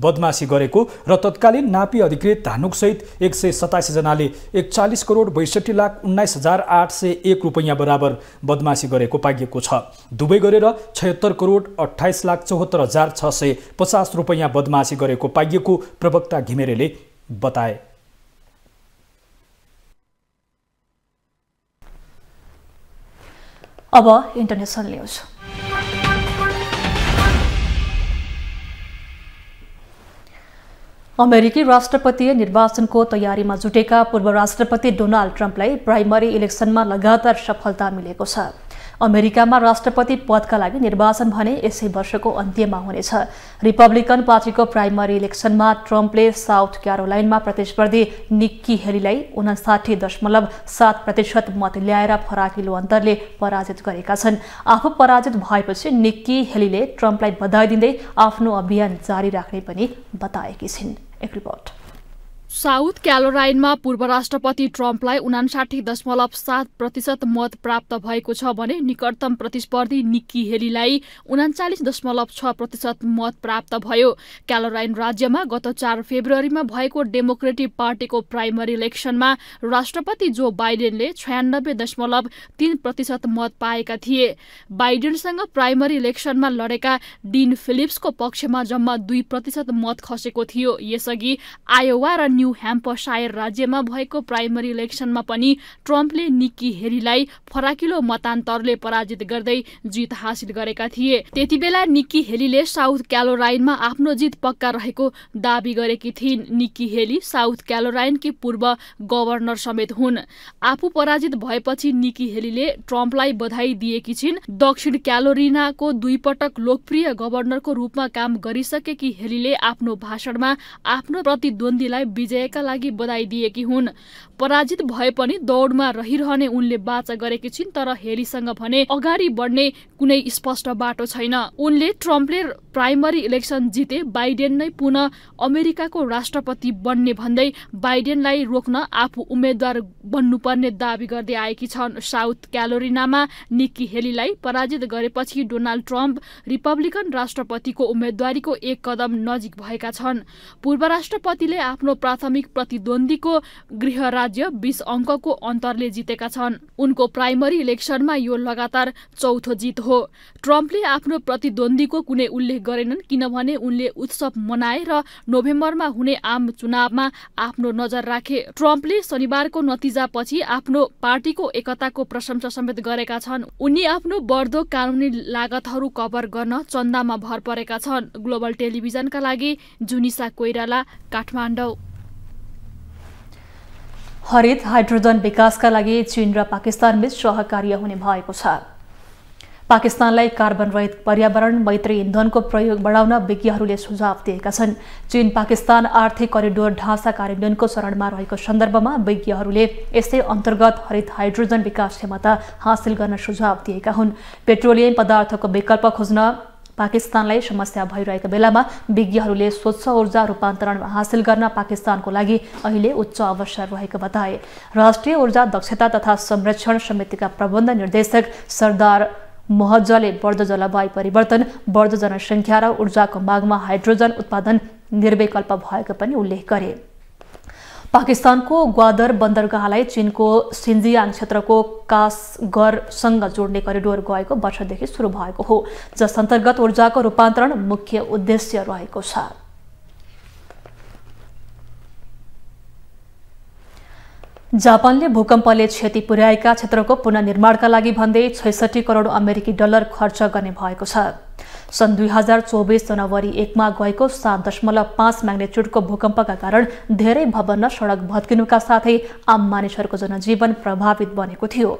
बदमासी गरेको र तत्कालीन नापी अधिकृत धानुकसहित एक सय सतासीजनाले एकचालिस करोड बैसठी लाख उन्नाइस हजार आठ सय एक रुपैयाँ बराबर बदमासी गरेको पाइएको छ दुवै गरेर छयत्तर करोड अठाइस लाख चौहत्तर हजार छ सय पचास रुपैयाँ बदमासी गरेको पाइएको प्रवक्ता घिमेरेले बताए अब इन्टरनेसनल न्युज अमेरिकी राष्ट्रपति निर्वाचनको तयारीमा जुटेका पूर्व राष्ट्रपति डोनाल्ड ट्रम्पलाई प्राइमरी इलेक्सनमा लगातार सफलता मिलेको छ अमेरिकामा राष्ट्रपति पदका लागि निर्वाचन भने यसै वर्षको अन्त्यमा हुनेछ रिपब्लिकन पार्टीको प्राइमरी इलेक्सनमा ट्रम्पले साउथ क्यारोलाइनमा प्रतिस्पर्धी निक्की हेलीलाई उनासाठी दशमलव सात प्रतिशत मत ल्याएर फराकिलो अन्तरले पराजित गरेका छन् आफू पराजित भएपछि निक्की हेलीले ट्रम्पलाई बधाई दिँदै आफ्नो अभियान जारी राख्ने पनि बताएकी छिन् एक रिपोर्ट साउथ क्यालोराइनमा पूर्व राष्ट्रपति ट्रम्पलाई उनासाठी दशमलव सात प्रतिशत मत प्राप्त भएको छ भने निकटतम प्रतिस्पर्धी निक्की हेलीलाई उनाचालिस दशमलव छ प्रतिशत मत प्राप्त भयो क्यालोराइन राज्यमा गत चार फेब्रुअरीमा भएको डेमोक्रेटिक पार्टीको प्राइमरी इलेक्सनमा राष्ट्रपति जो बाइडेनले छयानब्बे दशमलव तीन प्रतिशत मत पाएका थिए बाइडेनसँग प्राइमरी इलेक्सनमा लडेका डिन फिलिप्सको पक्षमा जम्मा दुई प्रतिशत मत खसेको थियो यसअघि आयोवा र न्यू ह्याम्पसायर राज्यमा भएको प्राइमरी इलेक्सनमा पनि ट्रम्पले निक्की हेरीलाई फराकिलो मतान्तरले पराजित गर्दै जित हासिल गरेका थिए त्यति बेला निक्की हेलीले साउथ क्यालोराइनमा आफ्नो जित पक्का रहेको दावी गरेकी थिइन् निक्की हेली साउथ क्यालोराइनकी पूर्व गभर्नर समेत हुन् आफू पराजित भएपछि निक्की हेलीले ट्रम्पलाई बधाई दिएकी छिन् दक्षिण क्यालोरिनाको दुई पटक लोकप्रिय गभर्नरको रूपमा काम गरिसकेकी हेलीले आफ्नो भाषणमा आफ्नो प्रतिद्वन्दीलाई विजयका लागि बधाई दिएकी हुन् पराजित भए पनि दौडमा रहिरहने उनले बाचा गरेकी छिन् तर हेलीसँग भने अगाडि बढ्ने कुनै स्पष्ट बाटो छैन उनले ट्रम्पले प्राइमरी इलेक्सन जिते बाइडेन नै पुनः अमेरिकाको राष्ट्रपति बन्ने भन्दै बाइडेनलाई रोक्न आफू उम्मेद्वार बन्नुपर्ने दावी गर्दै आएकी छन् साउथ क्यालोरिनामा निक्की हेलीलाई पराजित गरेपछि डोनाल्ड ट्रम्प रिपब्लिकन राष्ट्रपतिको उम्मेद्वारीको एक कदम नजिक भएका छन् पूर्व राष्ट्रपतिले आफ्नो प्राथमिक प्रतिद्वन्दीको गृह राज्य बीस अङ्कको अन्तरले जितेका छन् उनको प्राइमरी इलेक्सनमा यो लगातार चौथो जित हो ट्रम्पले आफ्नो प्रतिद्वन्दीको कुनै उल्लेख गरेनन् किनभने उनले उत्सव मनाए र नोभेम्बरमा हुने आम चुनावमा आफ्नो नजर राखे ट्रम्पले शनिबारको नतिजापछि आफ्नो पार्टीको एकताको प्रशंसा समेत गरेका छन् उनी आफ्नो बढ्दो कानुनी लागतहरू कभर गर्न चन्दामा भर परेका छन् ग्लोबल टेलिभिजनका लागि जुनिसा कोइराला काठमाडौँ हरित हाइड्रोजन विकासका लागि चीन र पाकिस्तानबीच सहकार्य हुने भएको छ पाकिस्तानलाई कार्बन रहित पर्यावरण मैत्री इन्धनको प्रयोग बढाउन विज्ञहरूले सुझाव दिएका छन् चीन पाकिस्तान आर्थिक करिडोर ढाँचा कार्यान्वयनको शरणमा रहेको सन्दर्भमा विज्ञहरूले यस्तै अन्तर्गत हरित हाइड्रोजन विकास क्षमता हासिल गर्न सुझाव दिएका हुन् पेट्रोलियम पदार्थको विकल्प खोज्न पाकिस्तानलाई समस्या भइरहेको बेलामा विज्ञहरूले स्वच्छ ऊर्जा रूपान्तरण हासिल गर्न पाकिस्तानको लागि अहिले उच्च अवसर रहेको बताए राष्ट्रिय ऊर्जा दक्षता तथा संरक्षण समितिका प्रबन्ध निर्देशक सरदार महजले बढ्दो जलवायु परिवर्तन बढ्दो जनसङ्ख्या र ऊर्जाको मागमा हाइड्रोजन उत्पादन निर्विकल्प भएको पनि उल्लेख गरे पाकिस्तानको ग्वादर बन्दरगाहलाई चीनको सिन्जियाङ क्षेत्रको कासगरसँग जोड्ने करिडोर गएको वर्षदेखि सुरु भएको हो जस अन्तर्गत ऊर्जाको रूपान्तरण मुख्य उद्देश्य रहेको छ जापानले भूकम्पले क्षति पुर्याएका क्षेत्रको पुननिर्माणका लागि भन्दै छैसठी करोड अमेरिकी डलर खर्च गर्ने भएको छ सन् दुई हजार चौबिस जनवरी एकमा गएको सात दशमलव पाँच म्याग्नेच्युडको भूकम्पका कारण धेरै भवन र सडक भत्किनुका साथै आम मानिसहरूको जनजीवन प्रभावित बनेको थियो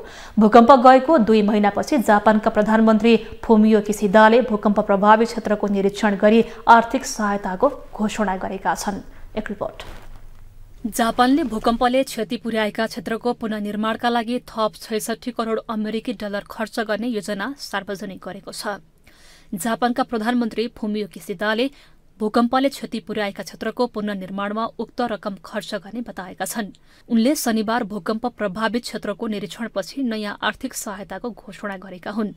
भूकम्प गएको दुई महिनापछि जापानका प्रधानमन्त्री फोमियो किसिदाले भूकम्प प्रभावित क्षेत्रको निरीक्षण गरी आर्थिक सहायताको घोषणा गरेका छन् एक रिपोर्ट जापानले भूकम्पले क्षति पुर्याएका क्षेत्रको पुननिर्माणका लागि थप छैसठी करोड़ अमेरिकी डलर खर्च गर्ने योजना सार्वजनिक गरेको छ जापानका प्रधानमन्त्री फुमियो किसिदाले भूकम्पले क्षति पुर्याएका क्षेत्रको पुननिर्माणमा उक्त रकम खर्च गर्ने बताएका छन् उनले शनिबार भूकम्प प्रभावित क्षेत्रको निरीक्षणपछि नयाँ आर्थिक सहायताको घोषणा गरेका हुन्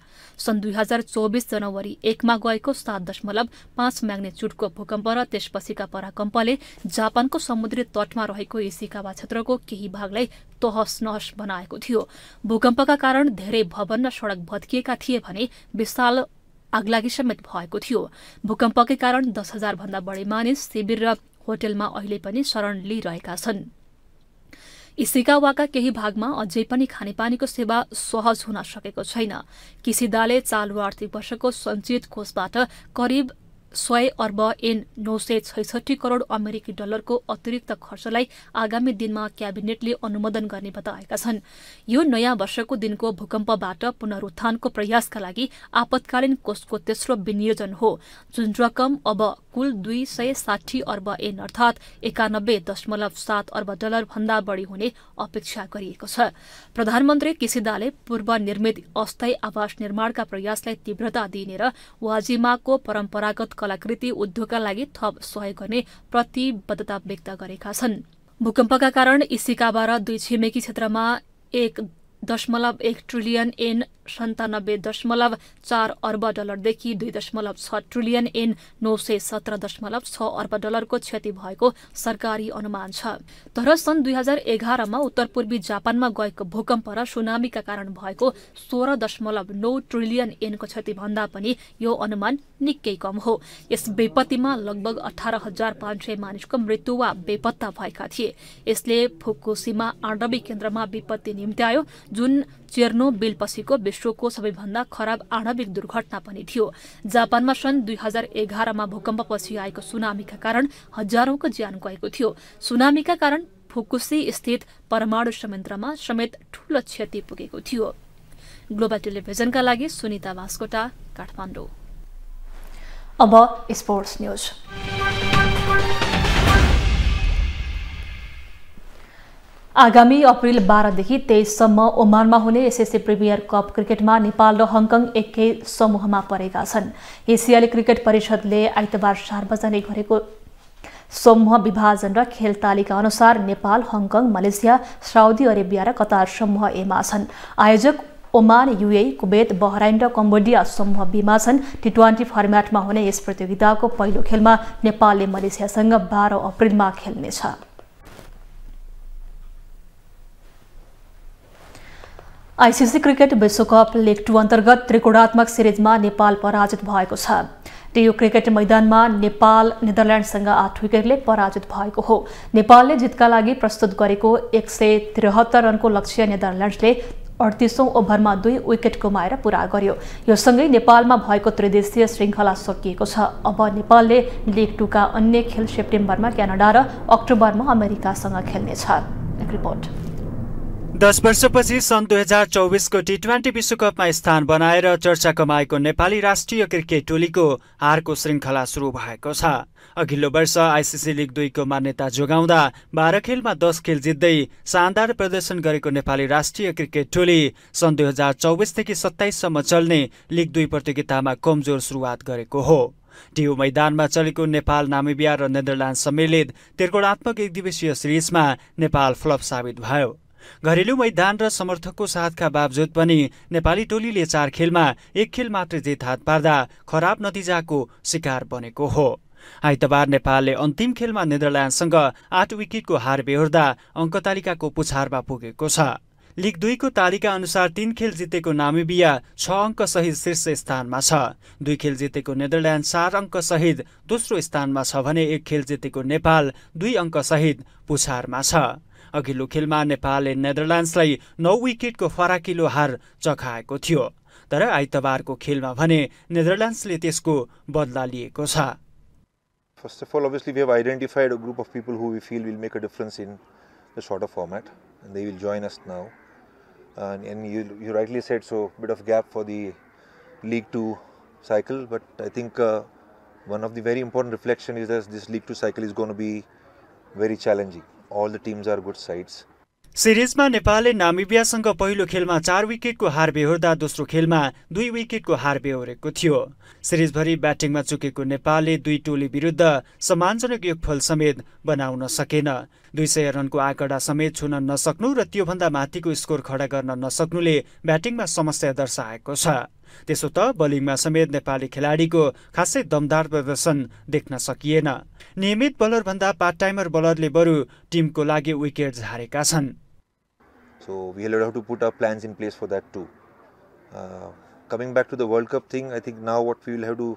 सन् दुई हजार चौबिस जनवरी एकमा गएको सात दशमलव पाँच म्याग्नेच्युडको भूकम्प र त्यसपछिका पराकम्पले जापानको समुद्री तटमा रहेको इसिकावा क्षेत्रको केही भागलाई तहस नहस बनाएको थियो भूकम्पका कारण धेरै भवन र सड़क भत्किएका थिए भने विशाल आगलागी समेत भएको थियो भूकम्पकै कारण दस हजार भन्दा बढी मानिस शिविर र होटेलमा अहिले पनि शरण लिइरहेका छन् इसिकावाका केही भागमा अझै पनि खानेपानीको सेवा सहज हुन सकेको छैन किसिदाले चालु आर्थिक वर्षको सञ्चित कोषबाट करिब सय अर्ब एन नौ सय छैसठी करोड़ अमेरिकी डलरको अतिरिक्त खर्चलाई आगामी दिनमा क्याबिनेटले अनुमोदन गर्ने बताएका छन् यो नयाँ वर्षको दिनको भूकम्पबाट पुनरुत्थानको प्रयासका लागि आपतकालीन कोषको तेस्रो विनियोजन हो जुन रकम अब कुल दुई सय साठी अर्ब एन अर्थात् एकानब्बे दशमलव सात अर्ब डलर भन्दा बढ़ी हुने अपेक्षा गरिएको छ प्रधानमन्त्री किसिदाले पूर्व निर्मित अस्थायी आवास निर्माणका प्रयासलाई तीव्रता दिइने र वाजिमाको परम्परागत कलाकृति उद्योगका लागि थप सहयोग गर्ने प्रतिबद्धता व्यक्त गरेका छन् भूकम्पका कारण इसिकाबा र दुई छिमेकी क्षेत्रमा एक दशमलव एक ट्रिलियन एन सन्तानब्बे दशमलव चार अर्ब डलरदेखि दुई दशमलव छ ट्रिलियन एन नौ सय सत्र दशमलव छ अर्ब डलरको क्षति भएको सरकारी अनुमान छ तर सन् दुई हजार एघारमा उत्तर पूर्वी जापानमा गएको भूकम्प र सुनामीका कारण भएको सोह्र दशमलव नौ ट्रिलियन एनको क्षति भन्दा पनि यो अनुमान निकै कम हो यस विपत्तिमा लगभग अठार हजार पाँच सय मानिसको मृत्यु वा बेपत्ता भएका थिए यसले फुकुसीमा आणविक केन्द्रमा विपत्ति निम्त्यायो जुन चेर्नो बिलपछिको विश्वको सबैभन्दा खराब आणविक दुर्घटना पनि थियो जापानमा सन् दुई हजार एघारमा भूकम्पपछि आएको सुनामीका कारण हजारौंको ज्यान गएको थियो सुनामीका कारण फुकुसी स्थित परमाणु संयन्त्रमा समेत ठूलो क्षति पुगेको थियो ग्लोबल टेलिभिजनका लागि सुनिता बास्कोटा काठमाडौँ अब स्पोर्ट्स न्युज आगामी अप्रेल बाह्रदेखि तेइससम्म ओमानमा हुने एसएससी प्रिमियर कप क्रिकेटमा नेपाल र हङकङ एकै समूहमा परेका छन् एसियाली क्रिकेट परिषदले आइतबार सार्वजनिक गरेको समूह विभाजन र खेल तालिका अनुसार Nepal Hong Kong Malaysia Saudi Arabia र कतार समूह एमा छन् आयोजक ओमान युए कुवेत बहराइन र कम्बोडिया समूह बीमा छन् टी ट्वेन्टी फर्मेटमा हुने यस प्रतियोगिताको पहिलो खेलमा नेपालले मलेसियासँग बाह्र अप्रेलमा खेल्नेछ आइसिसी क्रिकेट विश्वकप लिग टू अन्तर्गत त्रिकोणात्मक सिरिजमा नेपाल पराजित भएको छ टेयो क्रिकेट मैदानमा नेपाल नेदरल्यान्डसँग आठ विकेटले पराजित भएको हो नेपालले जितका लागि प्रस्तुत गरेको एक सय त्रिहत्तर रनको लक्ष्य नेदरल्यान्ड्सले अडतिसौँ ओभरमा दुई विकेट गुमाएर पुरा गर्यो यो सँगै नेपालमा भएको त्रिदेशीय श्रृङ्खला सकिएको छ अब नेपालले लिग टूका अन्य खेल सेप्टेम्बरमा क्यानाडा र अक्टोबरमा अमेरिकासँग खेल्नेछ रिपोर्ट दस वर्षपछि सन् दुई हजार चौबिसको टी ट्वेन्टी विश्वकपमा स्थान बनाएर चर्चा कमाएको नेपाली राष्ट्रिय क्रिकेट टोलीको हारको श्रृङ्खला सुरु भएको छ अघिल्लो वर्ष आइसिसी लिग दुईको मान्यता जोगाउँदा बाह्र खेलमा दस खेल जित्दै शानदार प्रदर्शन गरेको नेपाली राष्ट्रिय क्रिकेट टोली सन् दुई हजार चौबिसदेखि सत्ताइससम्म चल्ने लिग दुई प्रतियोगितामा कमजोर सुरुवात गरेको हो टियु मैदानमा चलेको नेपाल नामिबिया र नेदरल्यान्ड सम्मिलित त्रिकोणात्मक एक दिवसीय सिरिजमा नेपाल फ्लप साबित भयो घरेलु मैदान र समर्थकको साथका बावजुद पनि नेपाली टोलीले चार खेलमा एक खेल मात्र जित हात पार्दा खराब नतिजाको शिकार बनेको हो आइतबार नेपालले अन्तिम खेलमा नेदरल्यान्डसँग आठ विकेटको हार बेहोर्दा अङ्कतालिकाको पुछारमा पुगेको छ लिग दुईको तालिका अनुसार तीन खेल जितेको नामिबिया छ अङ्कसहित शीर्ष स्थानमा छ दुई खेल जितेको नेदरल्यान्ड चार अङ्कसहित दोस्रो स्थानमा छ भने एक खेल जितेको नेपाल दुई अङ्कसहित पुछारमा छ अघिल्लो खेलमा नेपालले नेदरल्यान्ड्सलाई नौ विकेटको फराकिलो हार चखाएको थियो तर आइतबारको खेलमा भने नेदरल्यान्ड्सले त्यसको बदला लिएको छ first of all obviously have identified a group of people who we feel will make a difference in the sort of format they will join us now and you you rightly said so bit of gap for the league two cycle but I think one of the very important reflection is this this league two cycle is gonna be very challenging all the teams are good sides. सिरिजमा नेपालले नामिबियासँग पहिलो खेलमा चार विकेटको हार बेहोर्दा दोस्रो खेलमा दुई विकेटको हार बेहोरेको थियो सिरिजभरि ब्याटिङमा चुकेको नेपालले दुई टोली विरुद्ध सम्मानजनक योगफल समेत बनाउन सकेन दुई सय रनको आँकडा समेत छुन नसक्नु र त्योभन्दा माथिको स्कोर खडा गर्न नसक्नुले ब्याटिङमा समस्या दर्शाएको छ त्यसो त बलिङमा समेत नेपाली खेलाडीको खासै दमदार प्रदर्शन देख्न सकिएन नियमित बलरभन्दा पार्ट टाइमर बलरले बरु टिमको लागि विकेट झारेका छन् so we to to put plans in place for to coming back to the world cup thing I think now what will have to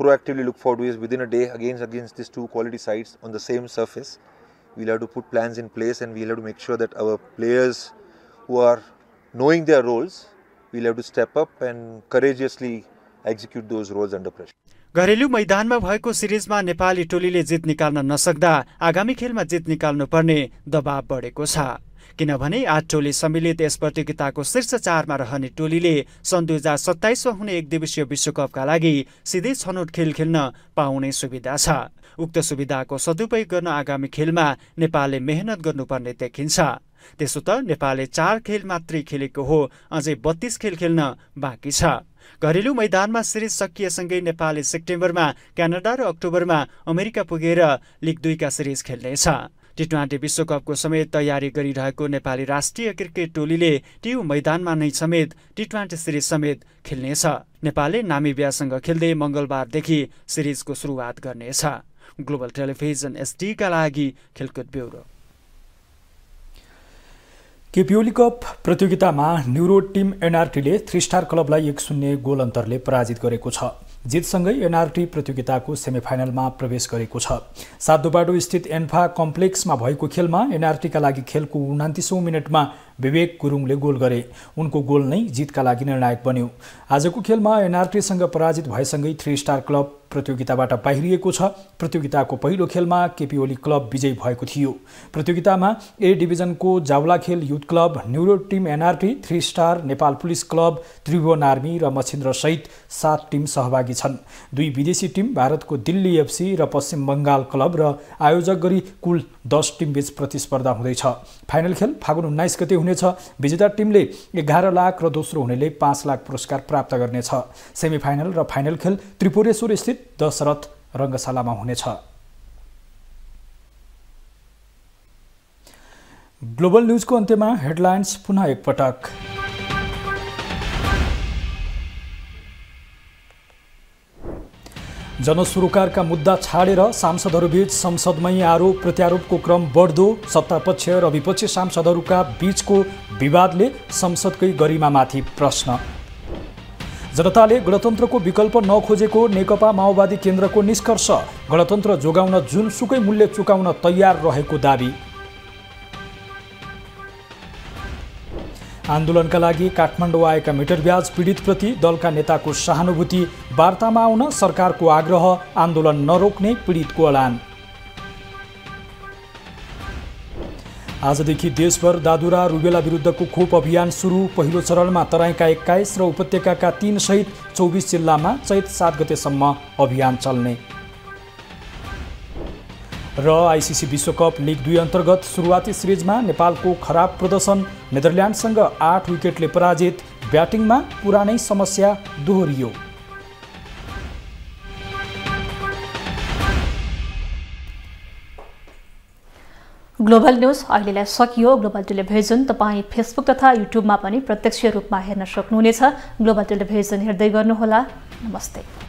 proactively look for to is within a day against against this two quality sides on the same surface will have to put plans in place and will have to make sure that our players who are knowing their roles we'll have to step up and courageously execute those roles under pressure. घरेलु मैदानमा भएको सिरिजमा नेपाली टोलीले जित निकाल्न नसक्दा आगामी खेलमा जित निकाल्नुपर्ने दबाव बढेको छ किनभने आठ टोली सम्मिलित यस प्रतियोगिताको शीर्ष चारमा रहने टोलीले सन् दुई हजार सत्ताइसमा हुने एक दिवसीय विश्वकपका लागि सिधै छनौट खेल खेल्न पाउने सुविधा छ उक्त सुविधाको सदुपयोग गर्न आगामी खेलमा नेपालले मेहनत गर्नुपर्ने देखिन्छ त्यसो त नेपालले चार खेल मात्रै खेलेको हो अझै बत्तीस खेल खेल्न बाँकी छ घरेलु मैदानमा सिरिज सकिएसँगै नेपालले सेप्टेम्बरमा क्यानाडा र अक्टोबरमा अमेरिका पुगेर लिग दुईका सिरिज खेल्नेछ टी ट्वेन्टी विश्वकपको समेत तयारी गरिरहेको नेपाली राष्ट्रिय क्रिकेट टोलीले ट्यु मैदानमा नै समेत टी ट्वेन्टी सिरिज समेत खेल्नेछ नेपालले नामिबियासँग खेल्दै मङ्गलबारदेखि सिरिजको सुरुवात गर्नेछ ग्लोबल टेलिभिजन एसडीका लागि खेलकुद ब्युरो केपिओली कप प्रतियोगितामा न्युरो टिम एनआरटीले थ्री स्टार क्लबलाई एक शून्य गोल अन्तरले पराजित गरेको छ जितसँगै एनआरटी प्रतियोगिताको सेमिफाइनलमा प्रवेश गरेको छ सातोबाडो स्थित एन्फा कम्प्लेक्समा भएको खेलमा एनआरटीका लागि खेलको उनातिसौँ मिनटमा विवेक गुरुङले गोल गरे उनको गोल नै जितका लागि निर्णायक बन्यो आजको खेलमा एनआरटीसँग पराजित भएसँगै थ्री स्टार क्लब प्रतियोगिताबाट बाहिरिएको छ प्रतियोगिताको पहिलो खेलमा केपी ओली क्लब विजयी भएको थियो प्रतियोगितामा ए डिभिजनको Jawalakhel youth club New Road team NRT three star Nepal police club Tribhuvan army र सहित सात टिम सहभागी छन् दुई विदेशी टिम भारतको दिल्ली एफसी र पश्चिम बङ्गाल क्लब र आयोजक गरी कुल दस टिमबीच प्रतिस्पर्धा हुँदैछ फाइनल खेल फागुन उन्नाइस गते हुनेछ विजेता टिमले एघार लाख र दोस्रो हुनेले पाँच लाख पुरस्कार प्राप्त गर्नेछ सेमिफाइनल र फाइनल खेल त्रिपुरेश्वर स्थित दशरथ रङ्गशालामा हुनेछ ग्लोबल न्युजको अन्त्यमा हेडलाइन्स पुनः एकपटक जनसुरोकारका मुद्दा छाडेर सांसदहरूबीच संसदमै आरोप प्रत्यारोपको क्रम बढ्दो सत्तापक्ष र विपक्षी सांसदहरूका बीचको विवादले संसदकै गरिमामाथि प्रश्न जनताले गणतन्त्रको विकल्प नखोजेको नेकपा माओवादी केन्द्रको निष्कर्ष गणतन्त्र जोगाउन जुनसुकै मूल्य चुकाउन तयार रहेको दावी आन्दोलनका लागि काठमाडौँ आएका मिटर ब्याज पीडितप्रति दलका नेताको सहानुभूति वार्तामा आउन सरकारको आग्रह आन्दोलन नरोक्ने पीडितको अडान आजदेखि देशभर दादुरा रुबेला विरुद्धको खोप अभियान सुरु पहिलो चरणमा तराईका एक्काइस र उपत्यकाका सहित चौबिस जिल्लामा चैत सात गतेसम्म अभियान चल्ने र आइसिसी विश्वकप लिग दुई अन्तर्गत सुरुवाती सिरिजमा नेपालको खराब प्रदर्शन नेदरल्यान्डसँग आठ विकेटले पराजित ब्याटिङमा पुरानै समस्या दोहोरियो ग्लोबल न्युज अहिलेलाई सकियो ग्लोबल टेलिभिजन तपाईँ फेसबुक तथा युट्युबमा पनि प्रत्यक्ष रूपमा हेर्न सक्नुहुनेछ ग्लोबल टेलिभिजन हेर्दै गर्नुहोला नमस्ते